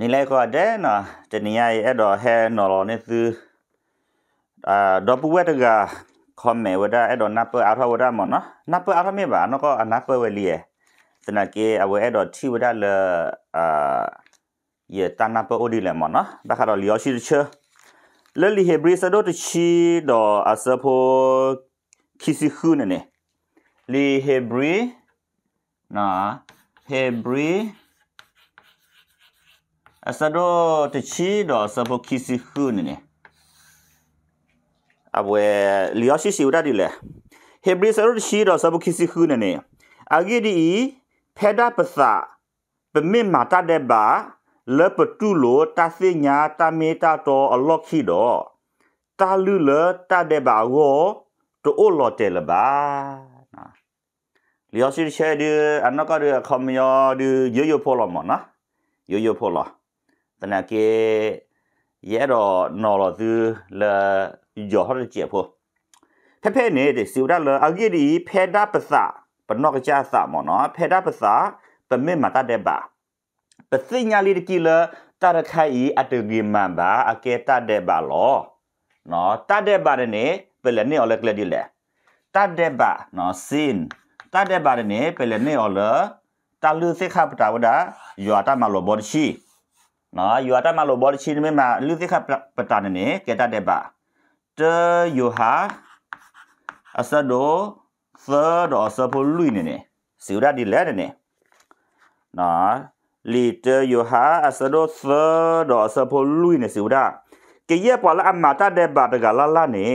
နေလိုက်ခေါ်တဲ့နော်တနည်းရဲ့အဲ့တော့ဟဲနော်လောနေသူအာတော့ပူဝက်တကခွန်မဲဝဒအဲ့တော့နပ်ပအထဝဒမနော်နပ်ပအထမေပါနော်ကနပ်ပဝလီရဲ့တနကေအဝဲအဲ့တော့ထီဝဒလအာယေတနပ်ပအိုဒီလမနော်ဒါခါတော့လျောရှိချေလလီဟေဘရီဆဒိုတချီတော့အစဖိုခီစီခုနနေလီဟေဘရီနာဟေဘရီအစတော့တချီတော့စဖို့ခီစီခုနေနေအဘွေလျောရှိစီဝရဒီလေဟေဘရီစရရှိတော့စဖို့ခီစီခုနေနေအဂီဒီဖဲဒါပသပမင်မာတတဲ့ပါလပတူလိုတသိညာတမေတာတော်အလော့ခီတော့တာလူလတတဲ့ပါဝတိုလော်တယ်လပါလျောရှိချဲဒီအနောက်ကရခမယောဒီရေရဖော်လာမနော်ရေရဖော်လာตนาเกยะรอนอรอซื้อละยอฮอดเจียพอแพ่ๆเนี่ยดิสิวดาละอากิดิเพดาปะสะปนอกจาสะหมอเนาะเพดาปะสะปะเมมาตะเดบาปะสิญาลิตะกิละตะระไคอีอัตเกมันบาอาเกตะเดบาลอเนาะตะเดบาเนี่ยเปละเนี่ยออละกละดิแหละตะเดบาเนาะซินตะเดบาเนี่ยเปละเนี่ยออละตะลือสิกขะปะตะวะดายัวตะมาลอบอดชีနော်ယူအတာမလိုဘောချင်းမမလူသိခပတာနေကေတာတဲ့ပါတေယူဟာအစဒိုသဒအစဖိုလူနေနေစီရဒီလဲနေနော်လီတေယူဟာအစဒိုသဒအစဖိုလူနေစီရကေရပေါ်လာအမတာတဲ့ပါတကလာလာနေ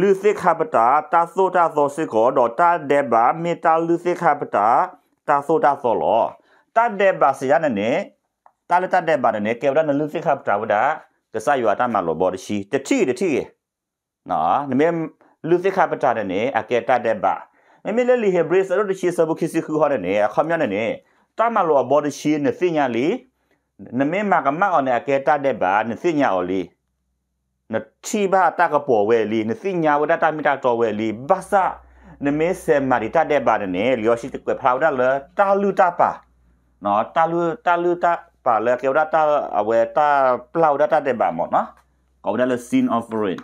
လူသိခပတာတာဆိုတာသောစစ်ကောတော့တာတဲ့ပါမေတာလူသိခပတာတာဆိုတာသောလောတာတဲ့ပါစီရနေတာလတတဲ့ဘာနဲ့ကေဝဒနလူဖိခပ်တာဝဒကဆာယွာတမလောဘောရှိတတိတတိနော်နမေလူဖိခပ်တာနဲ့အကေတတဲ့ဘာမမေလလီဟေဘရစ်ရတ်ရှိစဘခိစီခူဟရနဲ့ခမယနဲ့တမလောဘောရှိနသိညာလီနမေမကမအောင်နဲ့အကေတတဲ့ဘာနသိညာော်လီနတိဘာတကပေါ်ဝဲလီနသိညာဝဒတမိတာတော်ဝဲလီဘာသာနမေဆေမာရီတတဲ့ဘာနဲ့လျောရှိတကွဖလာဝဒလတာလူတာပါနော်တာလူတာလူတာပါလေကေဝဒတာအဝေတာပလောက်ဒတာတဲ့ဘာမောနော်ကောဒါလေ sin offering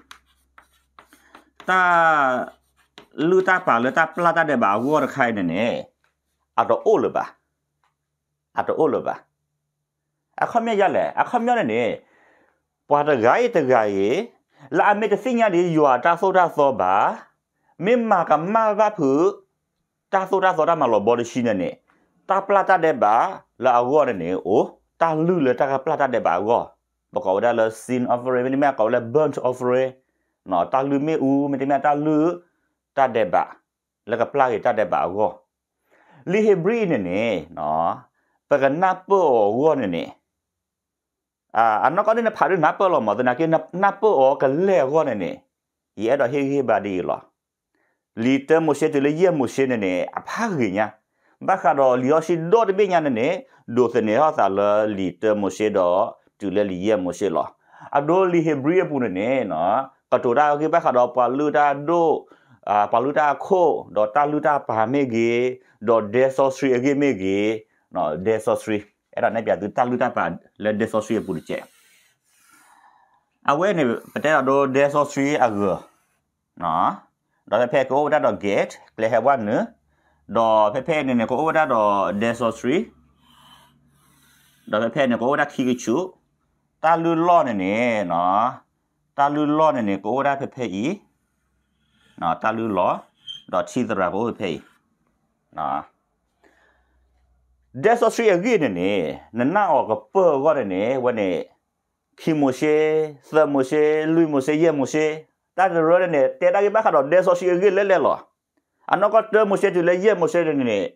တာလူတာပါလေတာပလာတာတဲ့ဘာဝေါ်ခိုင်းနေနေအတော့အိုလပါအတော့အိုလပါအခမရလေအခမရနေပွာတဂိုင်းတဂိုင်းလာအမေတစညာဒီယွာတာဆိုတာသောပါမိမကမဘာဖူတာဆိုတာဆိုတာမလို့ဘော်ရှိနေနေတာပလာတာတဲ့ဘာလာအဝေါ်နေအိုตาลือเลยตากระปลาตาเดบาก็บอกเขาได้เลยซินออฟเรย์ไม่ได้แม่เขาเลยเบิร์นออฟเรย์เนาะตาลือไม่อูไม่ได้แม่ตาลือตาเดบะแล้วก็ปลาตาเดบาก็ลิเฮบรีเนี่ยเนาะปกันนับเปอร์ก็เนี่ยอ่าอันนั้นก็เนี่ยผ่านด้นับเปอรหรอมาตัวนักนับนับเปอรอกันเล่วันเนี่ยยี่เอ็ดอเฮเฮบาดีหรอลีเตอร์มูเชตุเลยเยี่ยมมูเชเนี่ยอภาคเนี่ยဘာခါတော့လျော်ရှိတော့တပညာနဲ့ဒိုစနေဟာသာလီတမိုရှေတော့တူလေလီယမိုရှေလောအဒိုလီဟေဘရီယပူနေနော်ကတိုဒါကေဘာခါတော့ပါလူတာဒိုအာပါလူတာခိုဒေါ်တာလူတာပါမေဂေဒေါ်ဒေဆောစရီအဂေမေဂေနော်ဒေဆောစရီအဲ့ဒါနဲ့ပြသူတာလူတာပါလေဒေဆောစရီပူချေအဝဲနေပတဲတော့ဒေဆောစရီအဂေနော်တော့ဖဲကိုဒါတော့ get လေဟဲဝါနော်တော့ဖဲဖဲနေနေကိုအိုဒါတော့ဒေဆိုစရီတော့ဖဲဖဲနေကိုအိုဒါခီကချူတာလူလော့နေနေနော်တာလူလော့နေနေကိုအိုဒါဖဲဖဲဤနော်တာလူလော့တော့ချီတရာကိုဖဲနော် That's what you again နေနနာအော်ကပေါ်ကောနေဝနေခီမိုရှေသမမိုရှေလူမိုရှေယေမိုရှေတာရရနေတေတာကဘခါတော့ That's what you again လဲလဲလော ano ko te mo se tu le ye mo se de ni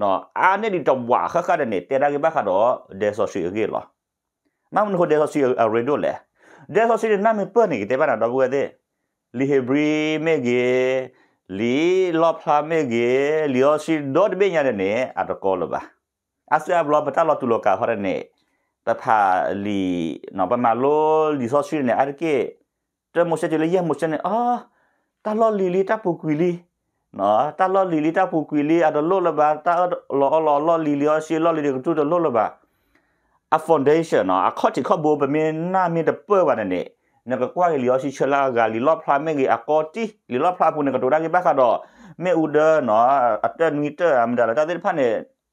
no a ne di to wa kha kha de ni te ra ge ba kha do de so shi ge lo ma mun ho de so shi a re do le de so shi na me pe ni te ba na do ge de li hebri me ge li lo pha me ge li o shi do de be nya de ni a to ko lo ba a su a blo ba ta lo tu lo ka ho de ni ta pha li no ba ma lo li so shi ne a ke te mo se tu le ye mo se ne ah ta lo li li ta pu ku li နော်တလော်လီလီတာဖူကွီလီအဒလော်လဘာတာလော်လော်လော်လီလီအရှိလော်လီကတူတလော်လဘာအဖောင်ဒေးရှင်းနော်အခေါ်တိခဘောပမင်းနာမီတပွဲပါနဲ့နကကွာလီယောရှိချလာဂါလီလော့ဖလာမင်ကြီးအကောတီလီလော့ဖလာပုန်ကတိုဒါကြီးဘာခါတော့မေဥဒနော်အတန်မီတာအမ်ဒါလာတာတဲ့ဖာနေ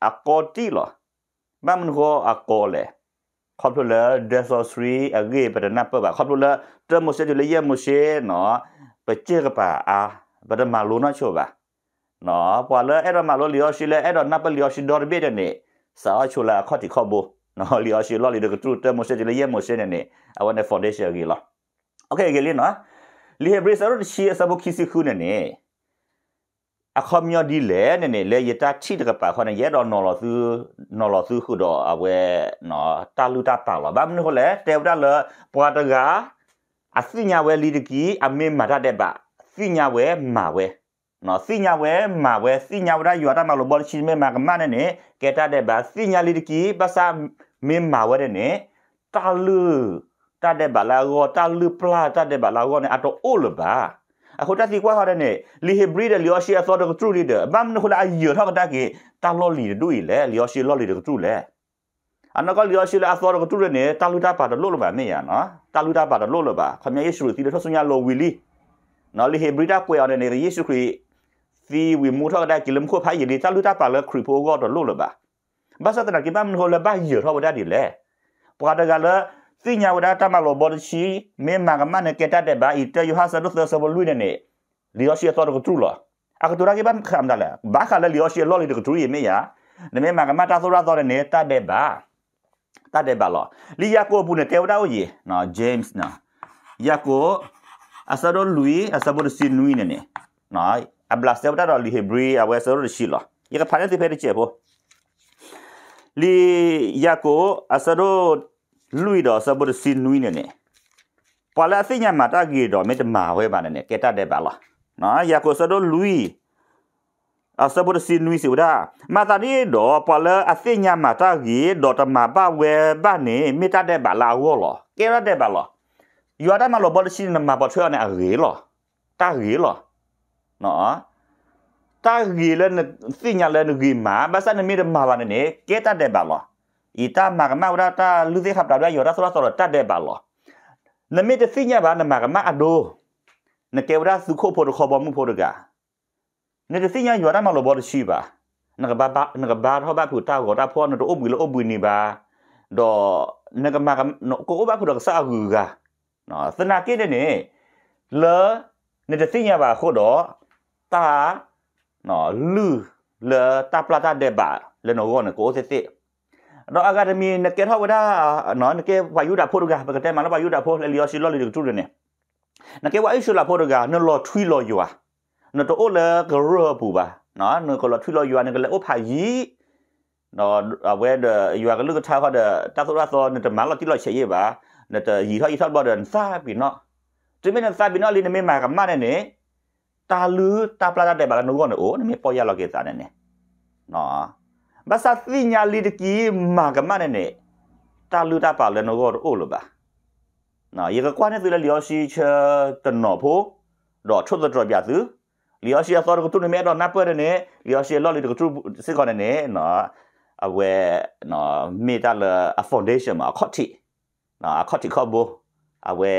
အကောတီလောမမန်ကိုအကောလေခေါပလိုလာဒက်ဆော့စရီအဂေပဒနာပဘာခေါပလိုလာတမိုဆက်လေယမိုရှေနော်ပချေကပါအာဘဒမာလိုနာချိုပါနော်ပွာလဲအဲ့တော့မလိုလီယောရှိလဲအဲ့တော့နပ်ပလီယောရှိဒေါ်ဘေတဲ့နေစာချိုလာခတိခဘူနော်လီယောရှိလော်လီဒကထူတဲမိုရှေဂျလေယမိုရှေနေနေအဝန်ဖောင်ဒေးရှင်းကြီးလားโอเคကလေးနော်လီဟေဘရီဆာရရှိအစဘခီစီခုနေနေအခမျောဒီလေနေနေလေယတာချိတကပါခေါ်နေရတော့နော်လောသူနော်လောသူခုတော့အဝဲနော်တာလူတာတာလောဘာမလို့လဲတေဝတာလောပွာတကအစညာဝဲလီတကီအမေမာတတဲ့ပါစိညာဝဲမာဝဲနော်စိညာဝဲမာဝဲစိညာဝရယွာတမလိုဘောရှိမဲမာကမနဲ့နဲ့ကဲတတဲ့ဘာစိညာလီတကီပစာမင်းမာဝဲတဲ့နဲ့တာလူတတဲ့ဘာလာရောတာလူပလာတတဲ့ဘာလာရောနဲ့အတော့အိုလဘာအခုတသိကွာဟာတဲ့နဲ့လီဟီဘရီဒလီယောရှိအသောတကထရူလီဒဘမ်နခလာအယထောက်တကေတာလောလီတို့လေလီယောရှိလောလီတကထရူလေအနကလျောရှိလာအသောရကတူရနေတာလူတာပါတော့လို့လို့ပါနေရနော်တာလူတာပါတော့လို့လို့ပါခမယေရှုသီလထဆုံရလောဝီလီနော်လီဟေဘရီတာကွေအောင်နေရယေရှုခရစ်သီဝီမူထောက်တဲ့ကိလမ်ခုဖိုင်ရည်တလူတာပါလခရစ်ဖိုကတော့လို့လပါဘာသာတနာကိပမ်ဟိုလပါယေထောဝဒဒီလေပကဒကလာသိညာဝဒတမလောဘောချီမေမာကမနကေတတဲ့ဘာဤတယဟာဆဒုသဆဘလူနေနေလီယောရှိသောတော့ထူလာအခုတို့ရကိပမ်ခမ်ဒါလာဘာခလာလီယောရှိလောလီတို့ထူရမေယာနမေမာကမတာသောရသောနေတဲ့တဲ့ဘာတတ်တဲ့ဘာလောလီယာကိုဘူးနဲ့တေဝဒါအိုကြီးနော်ဂျေးမ်စ်နော်ယာကို asado lui asabor si nui ne ne nai ablas te bata do li hebri awe asado shi lo ye ka phane te phe che bo li yako asado lui do asabor si nui ne ne pala si nya mata gi do me te ma we ba ne ne keta de ba lo na yako asado lui asabor si nui si uda ma ta ni do pala asi nya mata gi do ta ma ba we ba ne me ta de ba la wo lo kera de ba lo อยู่ได้มาหลบบอลชินมาบอลช่วยเนี่ยเหรอหรอตาเหรอหรอเนาะตาเหรอเลยสิ่งอย่างเลยกีมาบ้านนั้นมีแต่มาวันนี้เกต้าเดบัลหรออีตามากมาว่าตาลูกเสียขับดาวได้อยู่ได้สละสละตาเดบัลหรอนั่นมีแต่สิ่งอย่างบ้านนั้นมากมาอดูนั่นเกวราสุโคโพดคอบอมุโพดกานั่นสิ่งอย่างอยู่ได้มาหลบบอลชีบะนั่นก็บ้านั่นก็บ้าเขาบ้าผู้ตาก็ตาพ่อนั่นก็อบมือแล้วอบมือนี่บ้าดอนั่นก็มากก็อบบ้าผู้ดอกสาวกูกาနော်စနာကိတဲ့နေလနေတသိညာပါခုတော့တာနော်လူလတာပလာတာဒေဘာလနောဂောနကိုစစ်စစ်တော့အကဒမီနကေထောဝဒါနော်နကေဝါယူတာဖို့ရကပကတဲမလာဝါယူတာဖို့လေလျောစီလော်လီတူတယ်နေနကေဝါအရှူလာဖို့ရကနော်လော်ထွီလော်ယူဟာနော်တိုအိုလဂရပူပါနော်နော်ကလော်ထွီလော်ယူဟာနကလေအိုဖာยีနော်ဝဲဒယူကလုကထားခတ်တာသရသောနတမလာတိလော်ချေရပါနတရီထောက်ရီထောက်ဘော်ဒန်စာပီနော်ဒီမင်းစာပီနော်လင်းနေမှာကမနဲ့နေတာလူတာပလာတဲ့ဘာလာနိုကောနော်အိုနမေပေါ်ရလောက်ကေစာနဲ့နော်ဘာသာသိညာလီတကီမာကမနဲ့နေတာလူတာပါလဲနိုကောအိုလိုပါနော်ရေကကွာနဲ့သူလဲလျော်ရှိချတနော်ဖို့တော့ထွက်တော့ပြသူလျော်ရှိရသောတော့သူနမေတော့နပ်ပွဲနဲ့လျော်ရှိလော်လီတကသူစစ်ကောနဲ့နော်အဝဲနော်မေတာလာဖောင်ဒေးရှင်းမှာခေါတိနော်အခတ်တိခဘောအဝဲ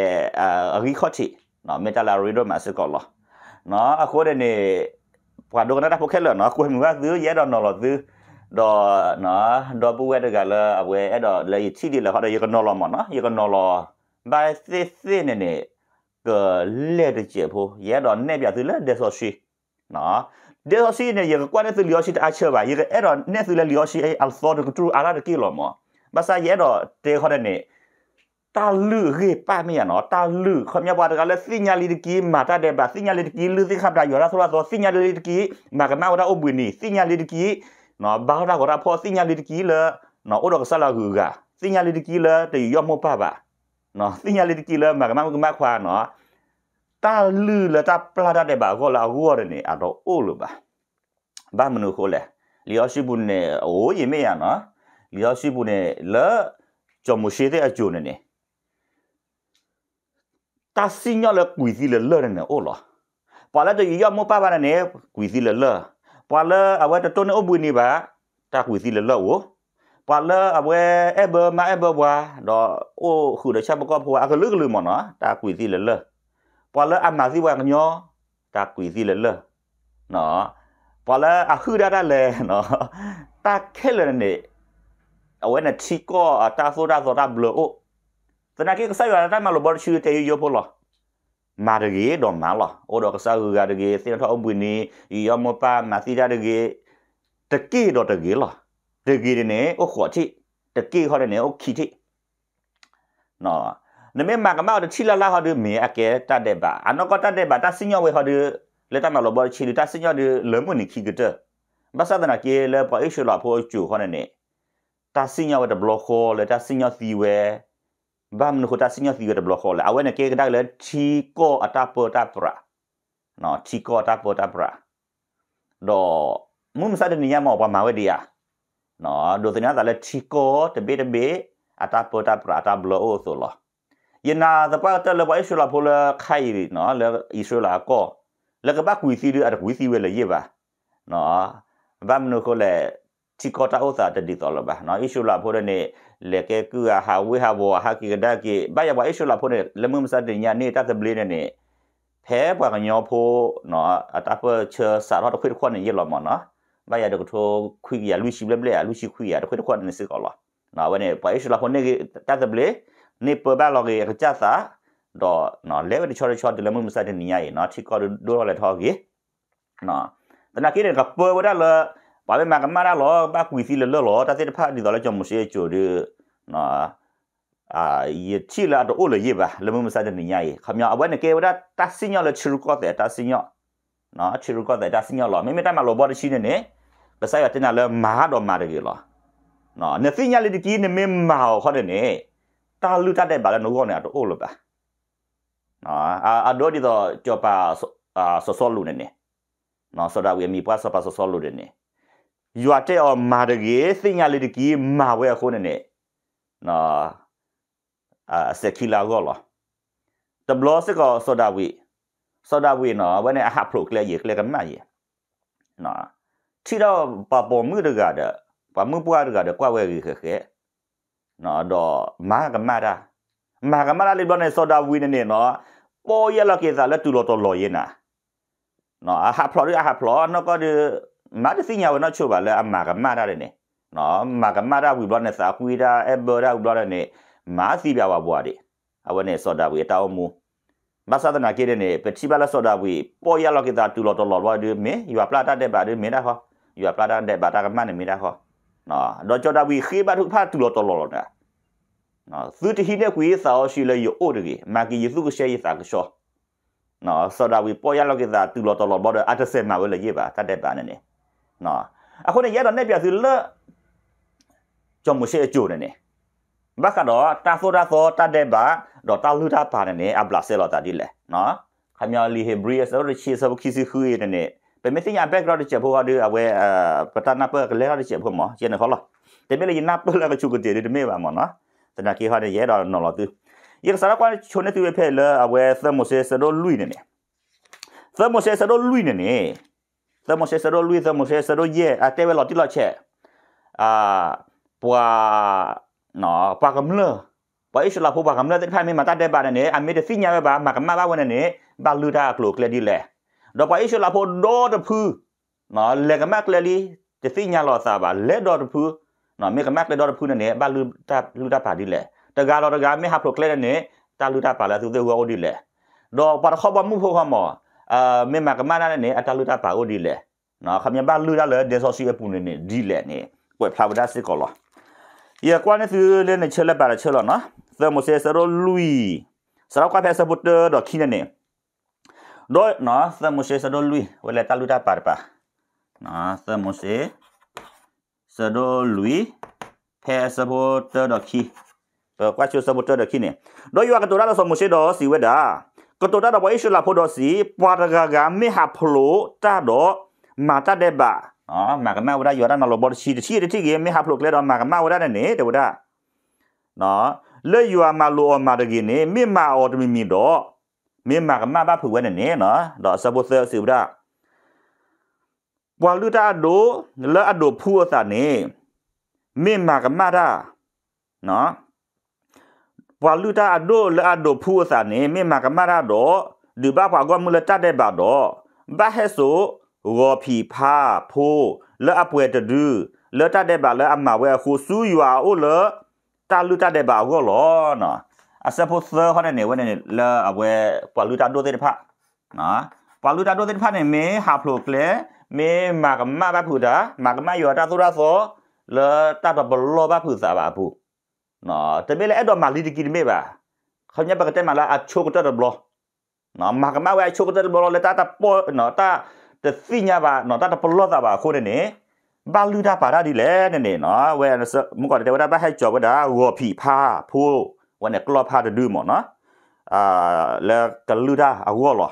အရီခတ်တိနော်မေတလာရီဒိုမစကောလာနော်အခိုးတဲ့နေပွာဒိုကနာဖိုခဲလောနော်ကိုမူကသူရဲတော့နော်လို့သူတော့နော်တော့ပူဝဲတကလည်းအဝဲအဲ့တော့လေချီဒီလာဟာရေကနော်လောမနော်ရေကနော်လောဘိုင်စစ်စစ်နေနေကလက်တကျဖို့ရဲတော့နဲ့ပြသူလက်ဒက်ဆော့ရှိ နော်ဒက်ဆော့ရှိနေရေကွာတဲ့သူလျောရှိတအချက်ပါရေအဲ့တော့နဲ့သူလက်လျောရှိအဲ့အယ်ဖော်ဒကထူအလာတကီလောမဘာသာရဲတော့တေခေါ်တဲ့နေတာလူရေပါမီယနော်တာလူခမရပါတကလည်းစညာလီတကီမာတာတဲ့ပါစညာလီတကီလူသိခပ်တာယောရာဆိုလာဆိုစညာလီတကီမာကမာဝဒအဘွေနီစညာလီတကီနော်ဘာဝဒကရဖောစညာလီတကီလေနော်အိုဒကဆလာဟူကစညာလီတကီလေတေယောမောပါပါနော်စညာလီတကီလေမာကမာကမာခွာနော်တာလူလေတာပလာတာတဲ့ပါကောလာဟူရတယ်နေအတော့အိုလိုပါဘာမနုခိုလေလျောရှိဘူးနေအိုးရင်မေရနော်လျောရှိဘူးနေလေကြော်မရှိတဲ့အကျိုးနေနေ ta sinya le kuizi le le ne ola pala de ya mo pa ba ne kuizi le le pala awa ta to ne obu ni ba ta kuizi le le wo pala awa e ba ma e ba wa do o khu de cha ba ko pho a ko lu lu mo na ta kuizi le le pala a ma zi wa nyo ta kuizi le le no pala a khu da da le no ta khel ne awa na chi ko ta so da so da blo o tena ke kasai wa ta ma lo bor chu te yo po lo ma de ge do ma lo o do kasai hu ga de ge sin tho bu ni yo mo pa ma si da de ge te ki do de ge lo de ge de ne o kho chi te ki ho de ne o ki chi no နမေမာကမောတချီလာလာဟောဒီမေအကဲတတ်တဲ့ပါအနောကတတ်တဲ့ပါတဆညဝေဟောဒီလက်တမလောဘချီလီတဆညဒီလေမနိခိကတဘာသာဒနာကေလေပါအရှလာဖို့ချူဟောနေတဆညဝတဘလခောလေတဆညစီဝဲဘာမနခတာစညသီရဘလခေါ်လာအဝဲနကေကဒါလေချီကောအတာပေါ်တာပရာနော်ချီကောတာပေါ်တာပရာတော့မုံစဒနီယမောပါမဝဲဒီယာနော်ဒိုသညာသာလေချီကောတဘေတဘေအတာပေါ်တာပရာတာဘလောဆိုလောယနာသပတ်တလဘိုင်ရှူလာဖိုလာခိုင်ရီနော်လေဣရှူလာကောလကဘကွီစီရအကွီစီဝဲလေရပါနော်ဘာမနခလေချီကောတာဥသာတတိတော်လပါနော်ဣရှူလာဖိုတဲ့နေ့ leke ku ha we ha bo ha ki da ki ba ya ba ishu la phone le mum sa de nya ne ta ke ble ne ne phe ba ga nyo pho no ata pa che sa ro khu khu ne ye lo ma no ba ya de ko tho khu ya lu shi ble ble ya lu shi khu ya de khu khu ne se ko lo no wa ne ba ishu la phone ne ta ke ble ne pa ba lo ge ga cha sa do no le de chore chore de le mum sa de nya ye no thi ko do ro le tho ki no တနကိရကပေါ်ဝရလာဘာပဲမကမရလောဘကွီစီလလောတာစစ်ဖာဒီတော့ကြောင့်မရှိချူရနော်အာယချီလာတော့လေရပါလမမစတဲ့နေရခမအဝဲနကေဝဒတဆင်းရလချီရကောတဲ့တဆင်းရနော်ချီရကောတဲ့တဆင်းရလောမိမတမလောဘောတရှိနေနေကဆိုင်ရတင်လာမဟာတော်မာတယ်လောနော်နေစင်းရလေဒီနေမမဟောခေါ်တယ်နေတာလူတတ်တဲ့ပါလဲနိုးခေါ်နေတာတော့လို့ပါနော်အာအတော့ဒီတော့ကြောပါအာဆောဆောလူနေနေနော်ဆောဒါဝေမီပွားဆောပါဆောဆောလူနေနေရွာတဲ့အော်မာတကြီးစင်ညာလေးတကြီးမာဝဲအခုနဲ့နဲ့နော်အစကီလာကောလားတဘလစကောစောဒဝီစောဒဝီနော်ဝဲနဲ့အဟပ်ဖလုတ်ကလေးရေကလေးကမရေနော်ထီတော့ပပေါ်မှုတကတဲ့ပမှုပွားတကတဲ့ကွာဝဲကြီးခဲခဲနော်တော့မာကမာရာမာကမာရာလေးဘနဲ့စောဒဝီနဲ့နဲ့နော်ပေါ်ရလကေစားလက်တူတော်တော်လော်ရင်နာနော်အဟပ်ဖလော်ရအဟပ်ဖလော်နော်ကောဒီမတ်စီညာဝနချိုပါလဲအမာကမာရတဲ့နေနော်မာကမာရဝီဘလနဲ့စာခွေတာအဘရာဝီဘလနဲ့မာစီပြပါဘွားတယ်အဝနဲ့စောတာဝီတောင်းမူမဆဒနာကေတဲ့နေပတိပါလစောတာဝီပေါ်ရလောက်ကေတာတူလော်တော်လော်ဘွားဒီမင်းယူပလာတာတဲ့ပါဒီမင်းတာဟောယူပလာတာတဲ့ပါတာကမနဲ့မင်းတာဟောနော်တော့ကြောတာဝီခေပါထုဖတ်တူလော်တော်လော်လော်တာနော်သူတဟိနဲ့ခွေစာအောင်ရှိလေယောအိုတကေမာကီယေစုကရှေယေစာကရှောနော်စောတာဝီပေါ်ရလောက်ကေတာတူလော်တော်လော်ဘွားတော့အတဆက်မှာဝဲလေရပါတတ်တဲ့ပါနဲ့နော်အခုเนี่ยရတော့เนี่ยပြသူလကြောင့်မရှိအကျိုးနဲ့ဘာကတော့တာဆိုတာဆိုတတ်တဲ့ပါတော့တာလူတာပါနဲ့အဘလာဆဲလာတာဒီလေနော်ခမလီဟေဘရီယက်ဆိုတော့ချီဆဘခီစီခူရနဲ့ပမေတင်ရ background ချက်ဖို့ဟာဒီအဝဲပတနာပကလဲရချက်ဖို့မကျနေခေါ်လားတမေလေးနာပလကချုကတဲ့တမေပါမနော်တနကီဟာတဲ့ရတော့နော်လာသူရစရကွာချုံနေသူပဲဖဲလအဝဲသမုဆေဆတော့လူနေနေသမုဆေဆတော့လူနေနေ Estamos cesaro Luis, estamos cesaro ye, até velo tilo che. Ah, pua no, pua gamle. Pua isu la pua gamle te pai me mata de ba ne, a me de sinya ba ma kama ba wana ne, ba lu da klo kle di le. Do pua isu la pua do de pu. No, le kama kle di, te sinya lo sa ba, le do de pu. No, me kama kle do de pu ne, ba lu da lu da pa di le. Te ga lo de ga me ha pro kle ne, ta lu da pa la su de ho di le. Do pua kho ba mu phu kho mo. အာမေမကမနာနဲ့အတလူတာပါအိုဒီလေနော်ခမဘာလူရလေဒေဆိုစီအပူနေနေဒီလေနေကွယ်ဖလာဝဒါစစ်ကောလောရကွာနေသူလေနေချဲလက်ပါချဲလောနော်သမစေစရောလူီစရောကဖဲစပုတ်တော့ခင်းနေတော့နော်သမစေစရောလူီဝလေတလူတာပါပါနော်သမစေစရောလူီဖဲစပုတ်တော့ခီကွာချိုစပုတ်တော့ခင်းနေတော့ရကတော့လာစမစေတော့စီဝဒါก็ตัวดาดอกอิสลาพอดสีปารกากาไม่ฮับพลูตาดอมาตาเดบะ อ๋อ มากันมาว่าอยู่ด้านนรบชีชีที่เกมไม่ฮับพลูเลยดอมากันมาว่าด้เนี่ยเดี๋ยวได้เนาะเลยอยู่มาลูอมาตะกินนี่ไม่มาออดมิมีดอมีมากันมาบ้าผือวันนียเนาะดอสบุเซอร์สิบได้วาลูจตาดูแล้วอดูพู้สานี่ไม่มากันมาได้เนาะပွာလူတာအဒိုလာဒိုဖူအစာနေမေမာကမရာတော့ဒီဘာပွာကောမူလတတဲ့ပါတော့ဘာဟဲဆိုရောဖီဖာဖိုးလဲအပွဲတဒူလဲတတဲ့ပါလဲအမဝဲခိုဆူယွာအိုလဲတာလူတတဲ့ပါကောလောနော်အစဖို့သဟောနေဝနေလဲအပွဲပွာလူတာဒိုတဲ့ဖာနော်ပွာလူတာဒိုတဲ့ဖာနေမေဟာဖလိုကလေမေမာကမဘာဖူတာမာကမယောတာသုရသောလဲတတ်ဘလောဘာဖူစာပါဘူးနော်တမေလဲအဲ့တော့မာလီတကီမေပါခမညပကတဲ့မလာအချိုကတဲ့ဘလောနော်မကမဝဲအချိုကတဲ့ဘလောလေတာတာပေါ်နော်တာတသိညာပါနော်တာတပလောတာပါခိုးနေနေဘာလူတာပါရဒီလဲနေနေနော်ဝဲမကတဲ့ဝတာပါဟဲ့ကြော်ဝတာဝော်ဖီဖာဖိုးဝနဲ့ကလော့ဖာတူမော်နော်အာလေကလူတာအဝော်လော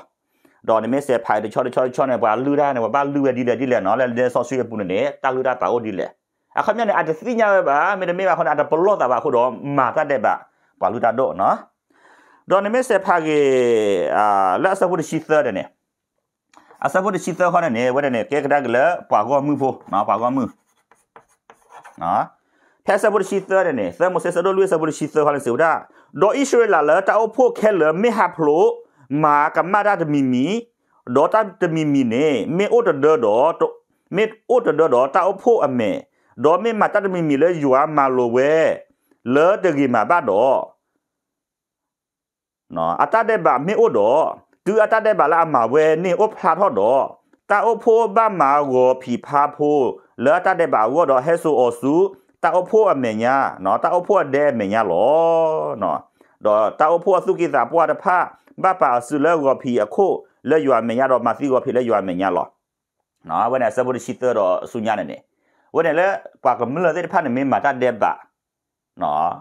တော့နမေဆေဖိုင်တချောတချောချောနေပါလူတာနေပါလူရဒီလေဒီလေနော်လေဆော့ဆွေးပူနေတယ်တာလူတာပါဟုတ်ဒီလေအခမျက်နဲ့အတသိညာပဲပါမေတမေပါခေါနဲ့အတဘလော့တာပါခုတော့မာတတ်တဲ့ပါဘာလူတာတော့နော်ဒေါ်နမေစေဖာကေအာလက်စဖို့ရှိသတဲ့နဲ့အစဖို့ရှိသခေါနဲ့ဝဲတဲ့နဲ့ကဲကဒါကလပါကောမှုဖို့နော်ပါကောမှုနော်ဖက်စဖို့ရှိသတဲ့နဲ့သမစေစဒိုလူစဖို့ရှိသခေါနဲ့စေဝဒဒေါ်ဣရှရလာလတာအဖို့ခဲလမေဟာဖလိုမာကမရဒမီမီဒေါ်တာတမီမီနဲ့မေအိုတဒေါ်တော့မေအိုတဒေါ်တော့တာအဖို့အမေဒေါ်မေမာတတ်မီမီလေယူအမာလိုဝဲလေတဂီမာဘတော့နော်အတတ်တဲ့ဘာမေအိုတော့သူအတတ်တဲ့ဘာလာအမာဝဲနေအိုဖာထော့တော့တာအိုဖိုးဘာမာကိုဖီဖာဖိုးလေတတ်တဲ့ဘာဝတော့ဟဲဆူအော်ဆူတာအိုဖိုးအမေညာနော်တာအိုဖိုးအဒဲမေညာလောနော်တော့တာအိုဖိုးစုကိစာပွားတဖဘပါဆူလောကိုဖီအခုလေယူအမေညာတော့မစီကိုဖီလေယူအမေညာလောနော်ဝဲနဲ့ဆဘိုရှိတတော့ဆူညာနေတယ်ဝဒလေကွာကမလတဲ့ဖာနမင်မာတတဲ့ဘာနော်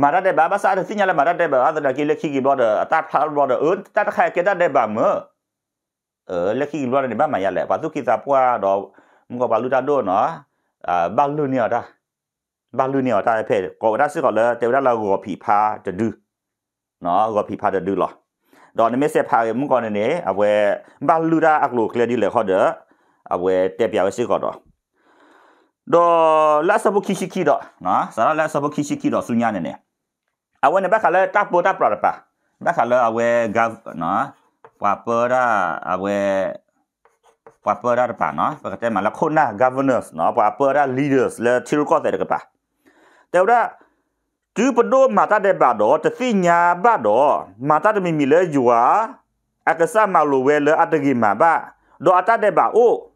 မာရတဲ့ဘာဘာစာတဲ့စညာလမာရတဲ့ဘာအဲ့ဒါကိလက်ခိကီဘော်ဒါအတတ်ဖာဘော်ဒါအန်တတ်ခါကေတဲ့ဘာမเออလက်ခိကီဘော်ဒါနေဘာမရလဲဘာသူကိစာပွားတော့မကဘာလူတာတော့နော်အာဘာလူနေရတာဘာလူနေရတာဖဲကောဒါစစ်ကလည်းတေဝရလာကိုဖီဖာတဒူနော်ကိုဖီဖာတဒူလားတော့နမစ်ဆက်ဖာမကောနေနေအဝဲဘာလူတာအကလိုကလေဒီလေခေါ်တယ်အဝဲတက်ပြဝစစ်ကတော့ do la sabo kishi kido na sara la sabo kishi kido sunya ne ne awe ne bakala tapo ta pra pa bakala awe gav na wa pera awe wa pera pa na bakate mala khona governors na wa pera leaders le tiru ko te pa te ora tu pedo mata de ba do te sinya ba do mata de mi mi le jua akasa ma lo we le atagi ma ba do ata de ba o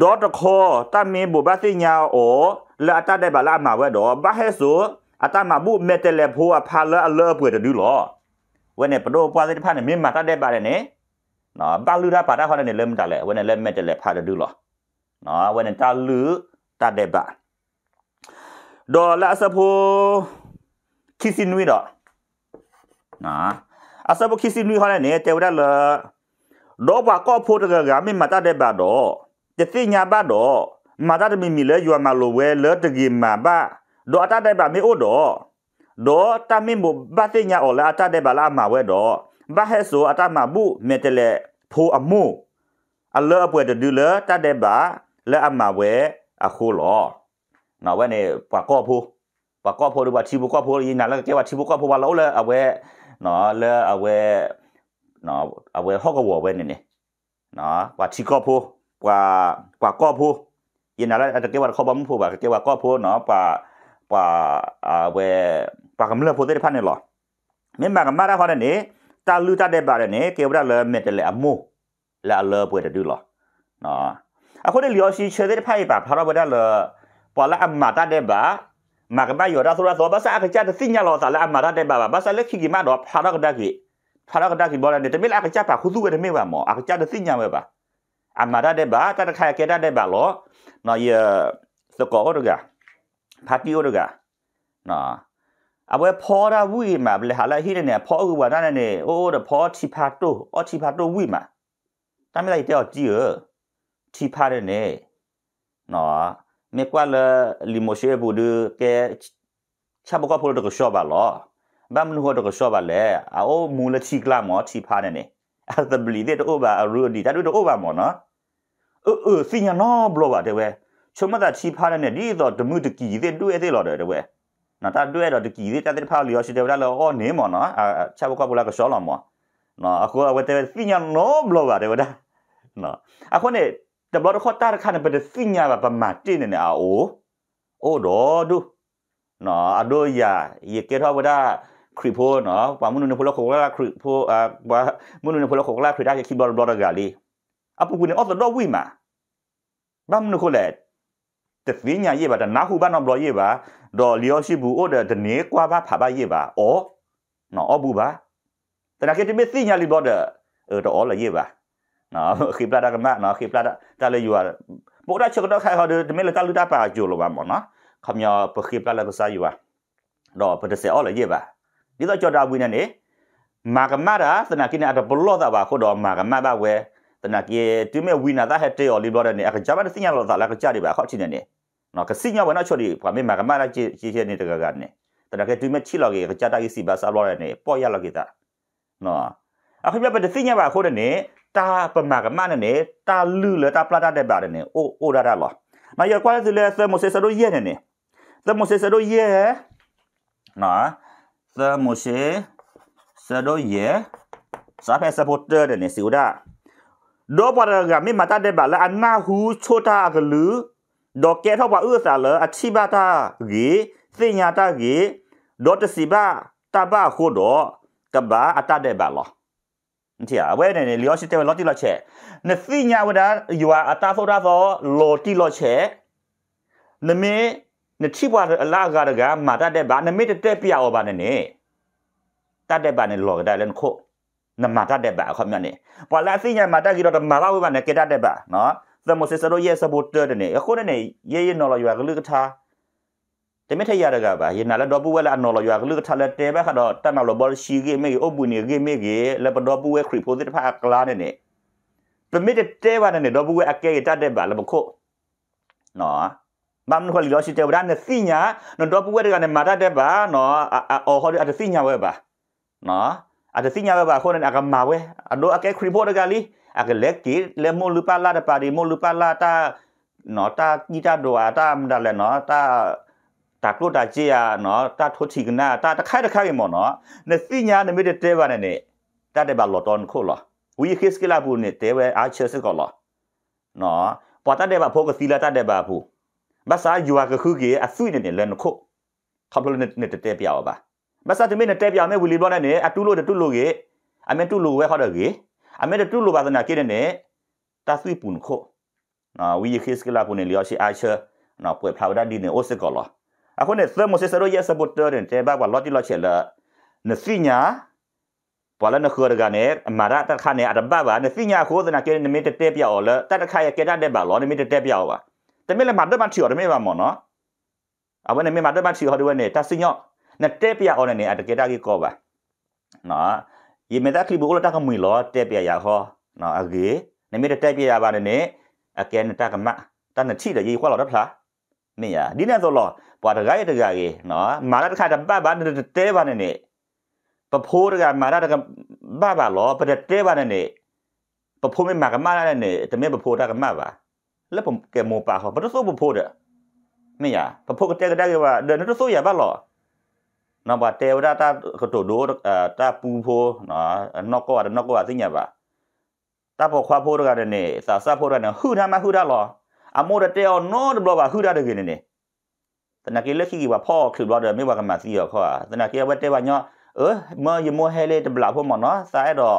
ဒေါ်တခေါ်တမင်းဘဘသိညာအောလာတတဲ့ဘလာမှာဝဲတော့ဘာဟဲဆိုအတမဘူးမဲတယ်လေဖိုးအဖာလာအလောပွေတူလောဝဲနဲ့ပတော့ပွားတဲ့ဖာနဲ့မင်းမှာတတဲ့ပါတယ်နဲ့နော်ပါလူတာပါတာခေါ်တဲ့လဲမတလဲဝဲနဲ့လဲမဲတယ်လေဖာတူလောနော်ဝဲနဲ့တလူတတဲ့ပါဒေါ်လာစဖိုးခီစင်ဝီတော့နော်အစဖိုးခီစင်ဝီခေါ်တဲ့နဲ့တေဝရလဒေါ်ဘာကောဖိုးတကကမင်းမှာတတဲ့ပါတော့จะตีญาบ้าดอมาตาจะมีมีเลยยัวมาโลเวเลตะกิมมาบ้าดออาตาได้บาไม่โอดอดอตามิมบบาตีญาออละอาตาได้บาละมาเวดอบาเฮโซอาตามาบุเมเตเลโพอมูအလောပွဲတဒူလတတဲ့ပါလက်အမဝဲအခုလောနော်ဝဲနေပကောဖူပကောဖူတို့ပါချီဘကောဖူရင်းနာလက်ကျဝချီဘကောဖူပါလောလဲအဝဲနော်လဲအဝဲနော်အဝဲဟော့ကဝဝဲနေနေနော်ပါချီကောဖူกว่ากว่าก็ผู้ยินอะไรอาจจะเกี่ยวกับข้อบอมผู้แบบเกี่ยวกับก็ผู้เนาะป่าป่าอ่าเวป่ากำเริบผู้ได้พันเนี่ยหรอเมื่อมากมาได้คนนี้ตาลูตาได้บาร์เนี่ยเกี่ยวกับเลยเม็ดเลยอ่ะมูและเลอป่วยจะดูหรอเนาะอะคนที่เหลียวชีเชื่อได้ไพ่แบบพาราบได้เลยป่าละอัมมาตาได้บาร์มากมาอยู่ราสุราสอบภาษาอาจารย์สิ่งยาลอสารละอัมมาตาได้บาร์ภาษาเล็กขี้กิมาดอพารากได้กี่พารากได้กี่บอลเนี่ยแต่ไม่ละอาจารย์ป่าคุซุกันไม่ว่าหมออาจารย์สิ่งยาเว้ยป่า amara de ba ta kha ke da de ba lo no ye so ko ho ga pha pi ho ga no a we pho da wi ma ble ha la hi de ne pho u wa da ne o de pho chi pha to o chi pha to wi ma ta mi la de o ji o chi pha de ne no me kwa le li mo she bu de ke cha bo ko pho de ko sho ba lo ba mu ho de ko sho ba le a o mu le chi kla mo chi pha de ne as the bleed it over a rudy တတို့ over မော်နော်အအစင်ညာနော်ဘလောပါတဲ့ဝဲချုံမတာချီဖားတဲ့ဒီတော့ဒမှုတကီသေးတွေ့သေးလော်တဲ့ဝဲနော်တတွေ့တော့တကီသေးတတဲ့ဖားလျော်ရှိတယ်ဗျာလော်အော်နင်းမော်နော်အချဘကဘလာကရှောလော်မော်နော်အခုအဝတဲ့စင်ညာနော်ဘလောပါတဲ့ဝဲနော်အခုနဲ့တဘတော်ခတာခါနေပတဲ့စင်ညာပါမတင်းနေအိုးအိုးတော့ဒူနော်အဒိုယာရေကေထောဝဒါခရီဖိုနော်ဘာမနုနေဖလခေါကလာခရီဖိုအာဘာမနုနေဖလခေါကလာခရီတာကိဘလဘလဂါလီအပူကနေအော်သတော့ဝိမာဘာမနုခိုလက်တသိညာရေးပါတနာဟုဘာနော်ဘလရေးပါတော့လျောရှိဘူးအော်တဲ့တနေကွာဘာဖာဘာရေးပါအော်နော်အော်ဘူးပါတနာကေတမသိညာလီဘောတဲ့တော့အော်လည်းရေးပါနော်ခိပလာတာကမနော်ခိပလာတာတာလေယူရပို့တာချက်တော့ခိုင်ဟောဒီမဲလတာလူတာပါဂျိုလိုပါမော်နော်ခမရပခိပလာလည်းပစာယူပါတော့ပဒစေအော်လည်းရေးပါဒီတော့ကြော်တာဝိနေနေမာကမာရာသနာကိနေအတဘလောသာပါခုတော့မာကမာပါဝဲသနာကိတူမဲဝိနာသာဟက်တေော်လီဘလောတဲ့နေအခါဂျာမန်စင်ညာလောသာလာကကြတယ်ပါခေါချင်းနေနော်ကစင်ညာဝနာချော်ဒီပါမေမာကမာရာချေချေနေတကကနေတကတူမဲချီလောကေကြတာကိစီပါဆာလောတဲ့နေပေါ်ရလောကေတာနော်အခါပြပတ်စင်ညာပါခုတဲ့နေတာပမာကမာနေတာလူလတာပလာတာတဲ့ပါတယ်နေအိုအိုဒါဒါလောမယကွာစလဲဆမိုဆေဆရိုရဲနေနေဆမိုဆေဆရိုရဲနော် Moshe Sado ye Sape supporter de ne siuda Do paraga mi mata de bala anna hu chota aglu Do ke thok ba u sa le achibata gi sinyata gi do tasiba taba ko do kaba ata de bala ဒီအဝဲနေလျောရှိတဲ့လောတိလောချေနသိညာဝဒယူအတာသောတာသောလောတိလောချေနမေနချိပွားအလာကရကမာတတဲ့ဘာနမိတတဲ့ပြအောပါနဲ့နဲ့တတဲ့ဘာနဲ့လောကတဲ့လည်းခို့နမတတဲ့ဘာခေါ်မြန်နေပွာလာစိညာမာတကြီးတော့မာဘဝဘာနဲ့ကတတဲ့ဘာနော်သမစစ်စရိုရဲ့ supporter တဲ့နဲ့အခုနဲ့ရဲ့ရဲ့နော်လောရွာကလူကထာတမထရရကပါယနာလတော့ပူဝဲလာနော်လောရွာကလူကထာလက်တဲဘာခါတော့တမလောဘောရှိကြီးမေအပူနေကြီးမေကြီးလက်ပတော့ပူဝဲခရီပိုစစ်ဖာကလာနဲ့နဲ့ permitted တဲ့ဘာနဲ့တော့ပူဝဲအကဲတတဲ့ဘာလက်ခို့နော်မမနခလီလောရှိတဲ့ဝရနဲ့စိညာနော်တော့ပူဝဲတကနဲ့မာတတ်တဲ့ပါနော်အော်ဟောဒီအတစိညာဝဲပါနော်အတစိညာဝဲပါခေါ်နေအကမာဝဲအတော့အကဲခရီပေါ်တကလီအကလက်ကီလေမိုလူပါလာတပါဒီမိုလူပါလာတာနော်တာကြီးတာတော့အတာမတလည်းနော်တာတာကလို့တာကြည့်ရနော်တာထိုးချီကနာတာတခိုက်တခိုက်မော်နော်နစိညာနမိတဲ့တဲပါနဲ့နဲ့တတ်တဲ့ပါလော်တန်ခို့လောဝီခစ်ကလာဘူးနဲ့တဲဝဲအာချစ်ကောလောနော်ပေါ်တတ်တဲ့ပါဖို့ကစီလာတတ်တဲ့ပါဘူးဘာသာယူအကခုကြီးအဆွေနဲ့လန်ခုခပ်လို့နဲ့တဲပြပါဘာသာတမင်းနဲ့တဲပြမယ်ဝီလီဘောနဲ့အတူလို့တူလို့ကြီးအမေတူလို့ဝဲခေါ်တော့ကြီးအမေတူလို့ဘာသာနာကိတဲ့နဲ့တဆွေပုန်ခုနော်ဝီခိစကလာပုန်လျောရှိအရှာနော်ပွဲဖလာဒါဒီနဲ့အိုစကောလာအခုနဲ့သမစစ်ရောရစပတ်တာတဲ့တဲပါကလော်တီလော်ချေလာနစီညာပလနခရကနဲ့အမရတခနဲ့အရဘဘာနစီညာခိုးဒနာကဲနမီတတဲပြော်လတတခရကဲတဲ့ဘာလောနမီတတဲပြော်ပါတမဲလေမတ်တမတ်ချီော်တမဲပါမောနော်အဘနဲ့မဲမတ်တမတ်ချီော်ဒီဝနဲ့တဆညော့နတဲပြအော်နဲ့အတကယ်တာကြီးကောပါနော်ယေမေတာခိဘူလတာကမွေလောတဲပြရဟောနော်အကေနမဲတဲပြရပါနဲ့အကဲနတာကမတန်တိတဲ့ရေခွာလောတော့ဖလားမင်းရဒီနေ့ဆိုလောပွာတကရတကကြီးနော်မာရတခါတပပါတဲပါနဲ့နဲ့ပဖိုးတကမာရတကပပါလောပတဲပါနဲ့နဲ့ပဖိုးမေမာကမရနဲ့တမဲပဖိုးတာကမပါแล้วผมเกโมป่าเขาพระทู้ผมพูดอะไม่อยาาพระพูดก็เจ้ก็ได้ว่าเดินนั้ทศู้อย่าบ้าหรอนอบาเตวดาตาขตัดูอ่าตาปูโพเนาะนอกก็ว่านอกก็ว่าสิ่งอย่าบ้าตาพอควาพูดกันเนี่ยสาสาพูดกันเนี่ยฮือด้มาฮือได้หรออามดเตอโนดบลอว่าฮือได้เวยเนี่ยแต่นักเลือกขี้ว่าพ่อคือรอเดินไม่ว่ากันมาสี่งเขาอ่ะแต่นักเลือนว่าเตว่าเนาะเออเมื่อยมัวเฮเลจะบลาพูกหมอเนาะสายดอก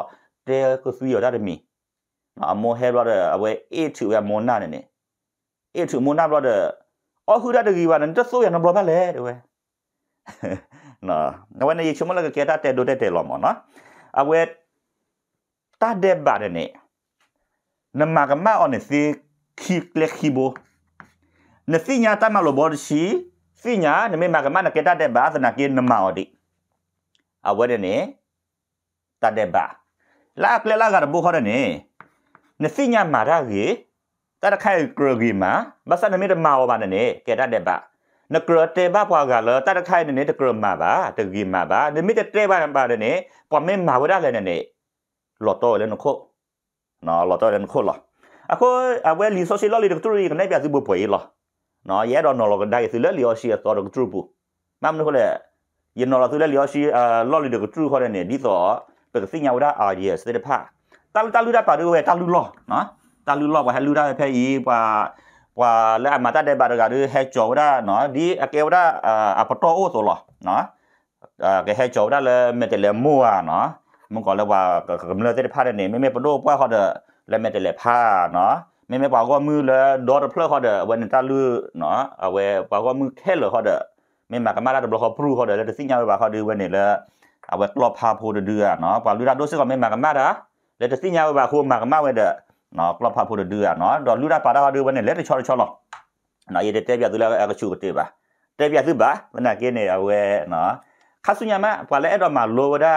เตก็สี่อได้เหมีနော်မွန်ဟဲဘရဒအဝဲ A2 ရမွန်နာနေနေ A2 မွန်နာဘရဒအော်ခုရတကြီးပါနေတဆိုးရနဘရဘလဲတဲ့ဝဲနော်ငဝနေရချမလကကေတာတဲ့ဒိုတဲ့တဲ့လောမနော်အဝဲတတ်တဲ့ပါနေနမကမအော်နေစီခိကလက်ခိဘောနစီညာတမလိုဘောရှိစီညာနမေမကမနကေတာတဲ့ဘာသနာကေနမအော်ဒီအဝဲနေတတ်တဲ့ပါလာကလလာကဘိုခရနေနသိညမာရကေတရခိုင်ကရဂီမာဘာစနမီတမာဝဘာနဲကေတတဲ့ပါနကရတေဘဘွာကလတရခိုင်နဲ့တကရမာပါတဂီမာပါနမီတတေဘဘာနဲ့ပမေမာဝရလည်းနဲ့လော်တော်လည်းနခုနော်လော်တော်လည်းနခုလားအခုအဝဲလီဆိုရှယ်လော်လီတူရီကနေပြသူဘပွေလားနော်ရဲတော့နော်လောကဒါကြီးသူလည်းလျော်ရှိတော်တော့တူပူမမနခုလည်းရင်နော်လာသူလည်းလျော်ရှိလော်လီတူခေါ်တဲ့နေဒီတော့ပကစညာဝရအာရီစတေဖာတာလူတာလူတာပါတော့ဟဲ့တာလူလောနော်တာလူလောပါဟဲ့လူတာဖဲဤပါပွာလဲအမတတဲ့ပါတော့ကဟဲ့ကြောဒါနော်ဒီအကေဝဒါအပတော်အိုဆိုလောနော်ကဟဲ့ကြောဒါလဲမတလဲမိုးอ่ะနော်မကောလဲပါကမလတဲ့ဖာတဲ့နေမေမေပတော့ပွားဟောတဲ့လဲမတလဲဖာနော်မေမေပါကောမူလဲဒေါ်တဖလဟောတဲ့ဝန်တာလူနော်အဝဲပါကောမူခဲလဟောတဲ့မေမကမလာတော့ဟောပရူဟောတဲ့လဲတစညာပါဟောတဲ့ဝန်နေလဲအဝဲကလော့ဖာဖို့တူရနော်ပါလူရာဒိုစကမေမကမလာလက်တစီညာဘာခိုးမှာကမဝဲတဲ့နော်ကလပ်ဖတ်ဖို့တူရနော်တော့လူရပါတာကတူပဲနဲ့လက်တချောချောလောနော်ရတဲ့တက်ပြသူလာအကချူတေးပါတက်ပြသူပါမနာကင်းနေရဝဲနော်ခါစုညာမဘာလဲအဲ့တော့မှာလိုဒါ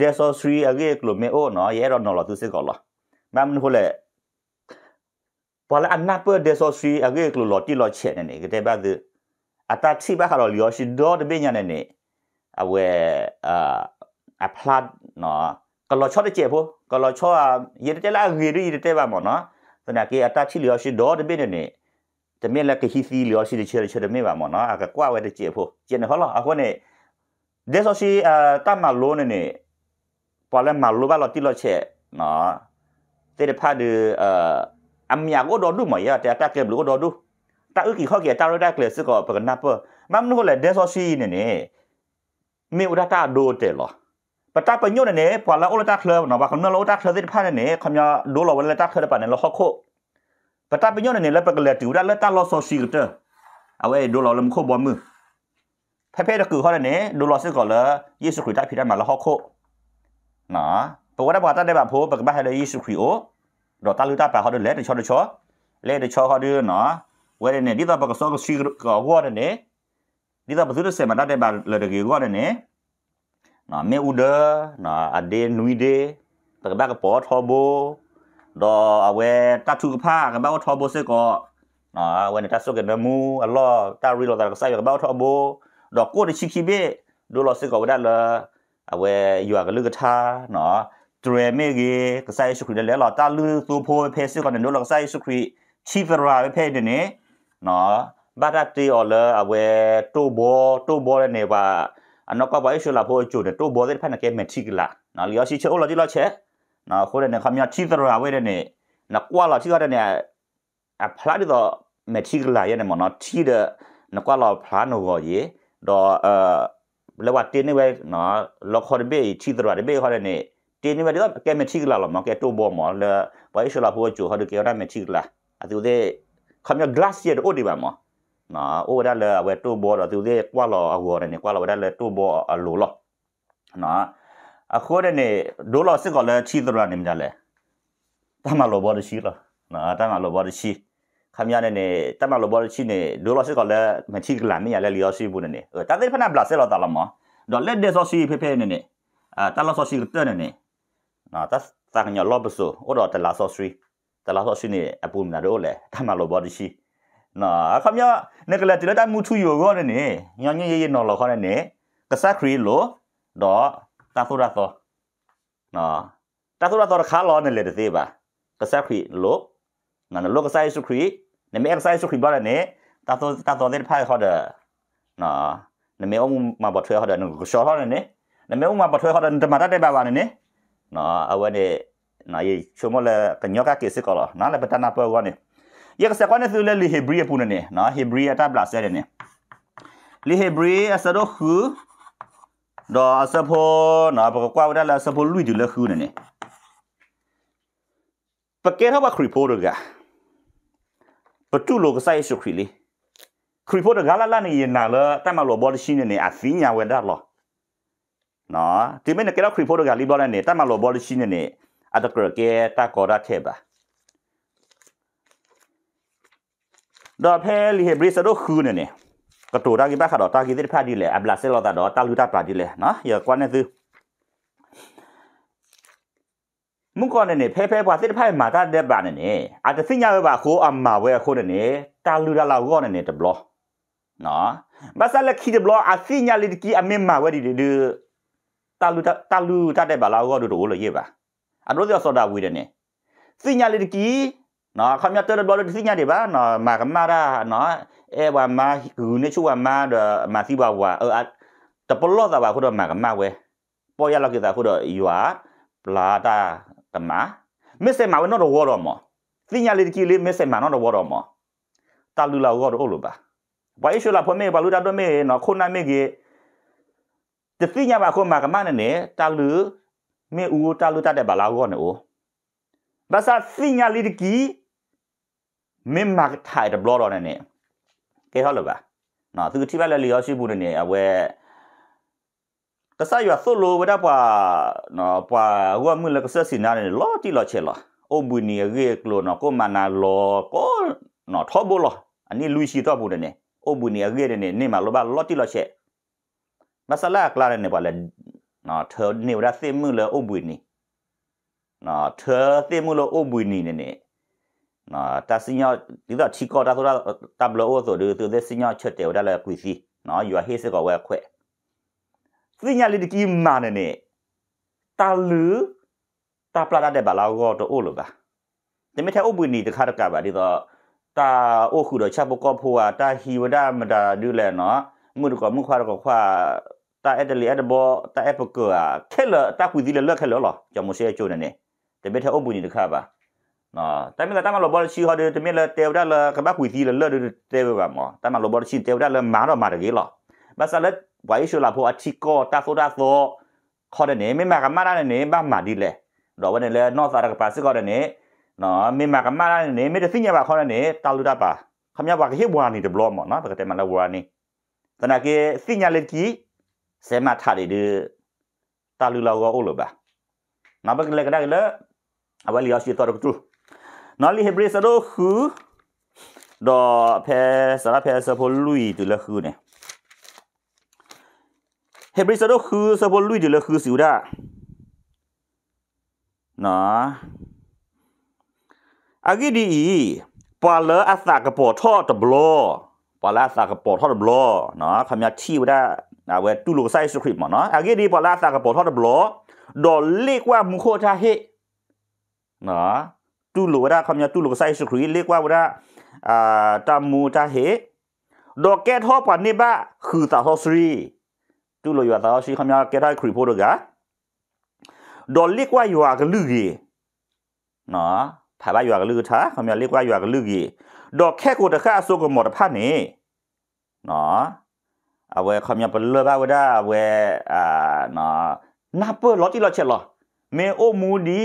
ဒေဆိုစရီအကေကလိုမေအိုနော်ရဲတော့နော်လောသူစစ်ကောလောမမနခုလေဘာလဲအနာပဒေဆိုစရီအကေကလိုလောတီလောချက်နေနေကတဲ့ပါသူအတာချိပါခါလောလျောရှိတော့တပညာနေနေအဝဲအာအဖလာနော်ล็รอชอได้เจ็บพวกก็รอชอเย็นได้ละเีด้วยได้บ้าหมอนะตอนนี้กีอัตราทีเหลือชิดอเดเบนเนี่ยจะ่เมื่อละกีฮีซีเหลือชิดเชื่อเชื่อไม่บ้าหมอนะอากกว่าไว้ได้เจ็บพวกเจ็บเนี่ยเขาหรอเอาคเนี่ยเดี๋ยวสิเอ่อตั้งมาโลเนี่ยปอแล้มาโลบ้าเราตีเราเชะเนาะเตะพาดูเอ่ออามียาก็ดอดูหมอยาแต่ตาเกลือก็ดอดูตาอึกี่ข้อเกียตาเราได้เกลือสึ่งก็เป็นนับเปอร์มันนู่นแหละเดี๋ยวสิเนี่ยไม่อุดตาดูเจะหรอปตาปญญ์เนี่ยพอเราโอลตาเคลือบเนาะบางคนเราโอลตาเคลือบสิทธิ์พลาดเนี่ยคำยาดูเราเวลาตาเคลือบปานเนี่ยเราข้อโคปตาปญญ์เนี่ยเราไปกระเลติวได้เราตาเราโซชีกันเอาไว้ดูเราเริ่มโคบอมมือพระเพศก็คือข้อเนี่ยดูเราซึ่งก่อนเลยยิสุคริตาพิธามาเราข้อโคเนาะปกติบอกตาได้แบบโพปกติให้เลยยิสุคริโอเราตาลือตาไปเขาเดินเล่นชอเดินชอเล่นเดินชอเขาเดินเนาะเวลาเนี่ยดีตาปกติโซก็ชีก็วัวเนี่ยดีตาปกติเสร็จมาได้แบบเลยเด็กก็เนี่ยနာမေဥဒနာအဒေနွီဒေတကဘကပေါ်ထောဘောดอเอาเวตัดทุกผ้ากันบ้าทอโบเสก็นะเวนตัดสกันมูอัลลอตารีโลตาก็ใส่กันบ้าทอโบดอกกูดชิคิเบดูลอเสก็ได้ละเอาเวอยู่กันลึกท่าเนาะเตรเมกีก็ใส่สุขรีแล้วหลอตาลือตัวโพเพสก็เดินดูลอใส่สุขรีชีฟราไปเพเดนี่เนาะบาดตีออเลอเอาเวตัวโบตัวโบเนี่ยว่าအနောက်ကပါရှလာဖို့ချိုတဲ့တိုးဘောတဲ့ဖက်နကဲမထီကလာနော်လျော်ရှိချေအော်လာကြည့်လာချေနော်ခိုးတဲ့နေခမညာချီတရာဝဲတဲ့နေနကွာလာချီကတဲ့နေအဖလာဒီတော့မထီကလာရဲ့နေမနော်ထီတဲ့နကွာလာဖလာနိုကိုရေတော့အဲလဝတ်တင်းနေဝဲနော်လောက်ခေါ်ဘေးချီတရာတဲ့ဘေးခေါ်တဲ့နေတင်းနေဝဲတော့ကဲမထီကလာလောမကဲတိုးဘောမော်လပါရှလာဖို့ချိုဟောဒီကဲရမထီကလာအတူတဲ့ခမညာ glass ရဲ့အိုဒီပါမော်နာโอ้ได้เลยเวตูบอดตัวเรียกว่าเราเอาหัวเนี่ยว่าเราได้เลยตูบอดหลูหรอนะอะโคเดเนี่ยดูเราซึ่งก่อนเลยชีตระเนี่ยมันจะเลยตามมาเราบอดชีหรอนะตามมาเราบอดชีခမရနေနေတမလိုဘောချီနေဒိုလစစ်ကလည်းမချီကလာမရလေလီယောစီဘူးနေအဲတာတဲ့ဖနာဘလာဆဲလာတလာမဒေါ်လက်ဒေဆောစီဖေဖေနေနေအာတလာဆောစီကတနေနေနော်တသကညလောဘဆိုအော်တော့တလာဆောစီတလာဆောစီနေအပူမနာတော့လေတမလိုဘောချီနော်အခမနကလတိလတမှုထူယောကောနေညညရေရေနော်လောခေါနေကဆခရီလိုတော့တာသုရသောနော်တာသုရသောခါလောနေလေတေပါကဆခရီလိုငါနလောကဆိုင်စုခရီနမေအဆိုင်စုခရီဘာနေတာသောတာသောတဲ့ဖိုင်ခေါ်တယ်နော်နမေအုံမဘထွဲခေါ်တယ်နော်ရှော်ခေါ်တယ်နေနမေအုံမဘထွဲခေါ်တယ်ဓမ္မတတဲ့ပါပါနေနော်အဝဲနေနော်ရေချုံမလဲကညောကကေစစ်ကောလားနားလည်းပတနာပေါ်ကောနေยกสะกอนตุเลลิเฮบรีปุนเนี่ยนะเฮบรีตาบลาเซเนี่ยลิเฮบรีอสะดอคือดอสะโพนะปกกว่าได้ละสะโพลุยดูละคือเนี่ยปกเกทบคริโพดกะปตุโลกไซสุคริลิခရီပိုတဂါလာလာနေရနာလတမလောဘောရှိနေနေအသိညာဝဲတာလောနော်ဒီမင်းကတော့ခရီပိုတဂါလီဘောလာနေတမလောဘောရှိနေနေအတကရကေတာကောရတဲ့ပါดอเพลิเฮบริสโดคืนเนี่ยกระตูรากิปะขาดอตากิเตพาดีเลยอับลาเซลอตาดอตาลูตาปาดีเลยเนาะอย่ากวนเนี่ยคือมุกอนเนี่ยเพเพบาเตพายมาตาเดบานเนี่ยอาจจะสิญญาเวบาโคอัมมาเวโคเนี่ยตาลูดาลาโกเนี่ยตบลอเนาะဘာသာလက်ခိဒဘလအသိညာလိကီအမင်မာဝဒီဒီတာလူတာလူတတဲ့ဘာလာဟောတို့တို့လို့ရေးပါအတို့ရစောတာဝေးတယ်နေသိညာလိကီနော်ခမတော်ဘလို့ဒီညဒီပါနော်မာကမာရာနော်အဲဝါမာကူနေချူဝါမာဒမာစီဘာဝါအဲတပလောတာပါခုတော့မာကမာဝဲပေါ်ရလောက်ကြတာခုတော့ယူဟာပလာတာကမာမစ်စမာဝနော်တော့ဝေါ်တော့မောသိညာလေးတကီလေးမစ်စမာနော်တော့ဝေါ်တော့မောတာလူလာဝေါ်တော့လို့ပါဘာယေရှုလာဖမေဘာလူတာတော့မေနော်ခုနာမေကြီးတသိညာပါခုမာကမာနဲ့နဲ့တာလူမေဦးတာလူတတ်တဲ့ဘာလာဝေါ်နော်ဘာသာသိညာလေးတကီမင်းမာထိုင်တဘလော့တော့နဲ့ကဲဟောလို့ပါနော်သူထိပါလက်လျောရှိမှုနေအဝဲကဆာရသလိုဝဒပွာနော်ပွာဟိုမှုလကဆစီနာနေလောတီလောချေလောအဘူနီရေကလိုနော်ကိုမနာလောကိုနော်ထောဘောလောအနိလူရှိတော့ဘူးတဲ့အဘူနီရေတဲ့နေမှာလောဘလောတီလောချေမဆလာကလာနေပါလေနော်ထောနေဝဒသိမှုလောအဘူနီနော်ထောသိမှုလောအဘူနီနေနော်တာစင်ရဒီတော့ချီကောတာဆိုတာတပ်လောဆိုဒီသူတဲ့စင်ရချက်တယ်ဒါလည်းကွီစီနော် you are his ကဝဲခွဲစင်ရလေးတကီမာနေနဲ့တာလူတာပလာတာတဲ့ဘလာကောတော့အိုလိုပါဒီမထဲအုပ်ပွေနေတခါတကပါဒီတော့တာအိုခုတော့ချက်ပကောဖိုဟာတာဟီဝဒမတာဒူလဲနော်မှုတကမှုခွာတော့ခွာတာအဲ့တလီအဲ့တဘောတာအပကောခဲလတာကူဒီလဲလက်ခဲလောလောကျွန်မစေချိုးနေနေဒီမထဲအုပ်ပွေနေတခါပါ na tamila tama lo bol chi ho de tamila teu da la ka ba hui ti la le de teu ba mo tama lo bol chi teu da la ma ro ma de lo ba sa le wa yi shu la pho a chi ko ta so da so kho de ne me ma ka ma da ne ba ma di le do wa ne le no sa da ka pa si ko de ne no me ma ka ma da ne me de si nya ba kho de ne ta lu da ba kham nya ba ka he wa ni de blo mo na ba ka te ma la wa ni ta na ke si nya le ki se ma tha de de ta lu la wa o lo ba na ba ka le ka da le awali ya shi ta ro tu นอลีเฮบรีสโดคือดอแพสารแพสพลุยตุละคือเนี่ยเฮบรีสโดคือสพลุยตุละคือสิวดาเนาะอากิดีปาเลอัสากระปอทอดบลอปาลาสากระปอทอดบลอเนาะคำยาที่วดาเอาไว้ตู้ลูกไส้สุริปต์เนาะอากิดีปาลาสากระปอทอดบลอดอเลีกว่ามุโคทาเฮเนาะတူလိုဝရခမတူလိုဆိုင်စုခရီလေကွာဝရအာတမူတာဟေဒေါ်ကက်ဟောပနိဘခူတာဟောစရီတူလိုရွာတာရှိခမကက်ထိုင်ခရီဖို့တော့ကဒေါ်လေကွာရွာကလူကြီးနော်ဖာဘရွာကလူထာခမလေကွာရွာကလူကြီးဒေါ်ခက်ကိုတခါအစုကမော်တဖတ်နေနော်အဝဲခမပလဘဝဒအဝဲအာနော်နာပလောတိလောချက်လောမေအိုမူဒီ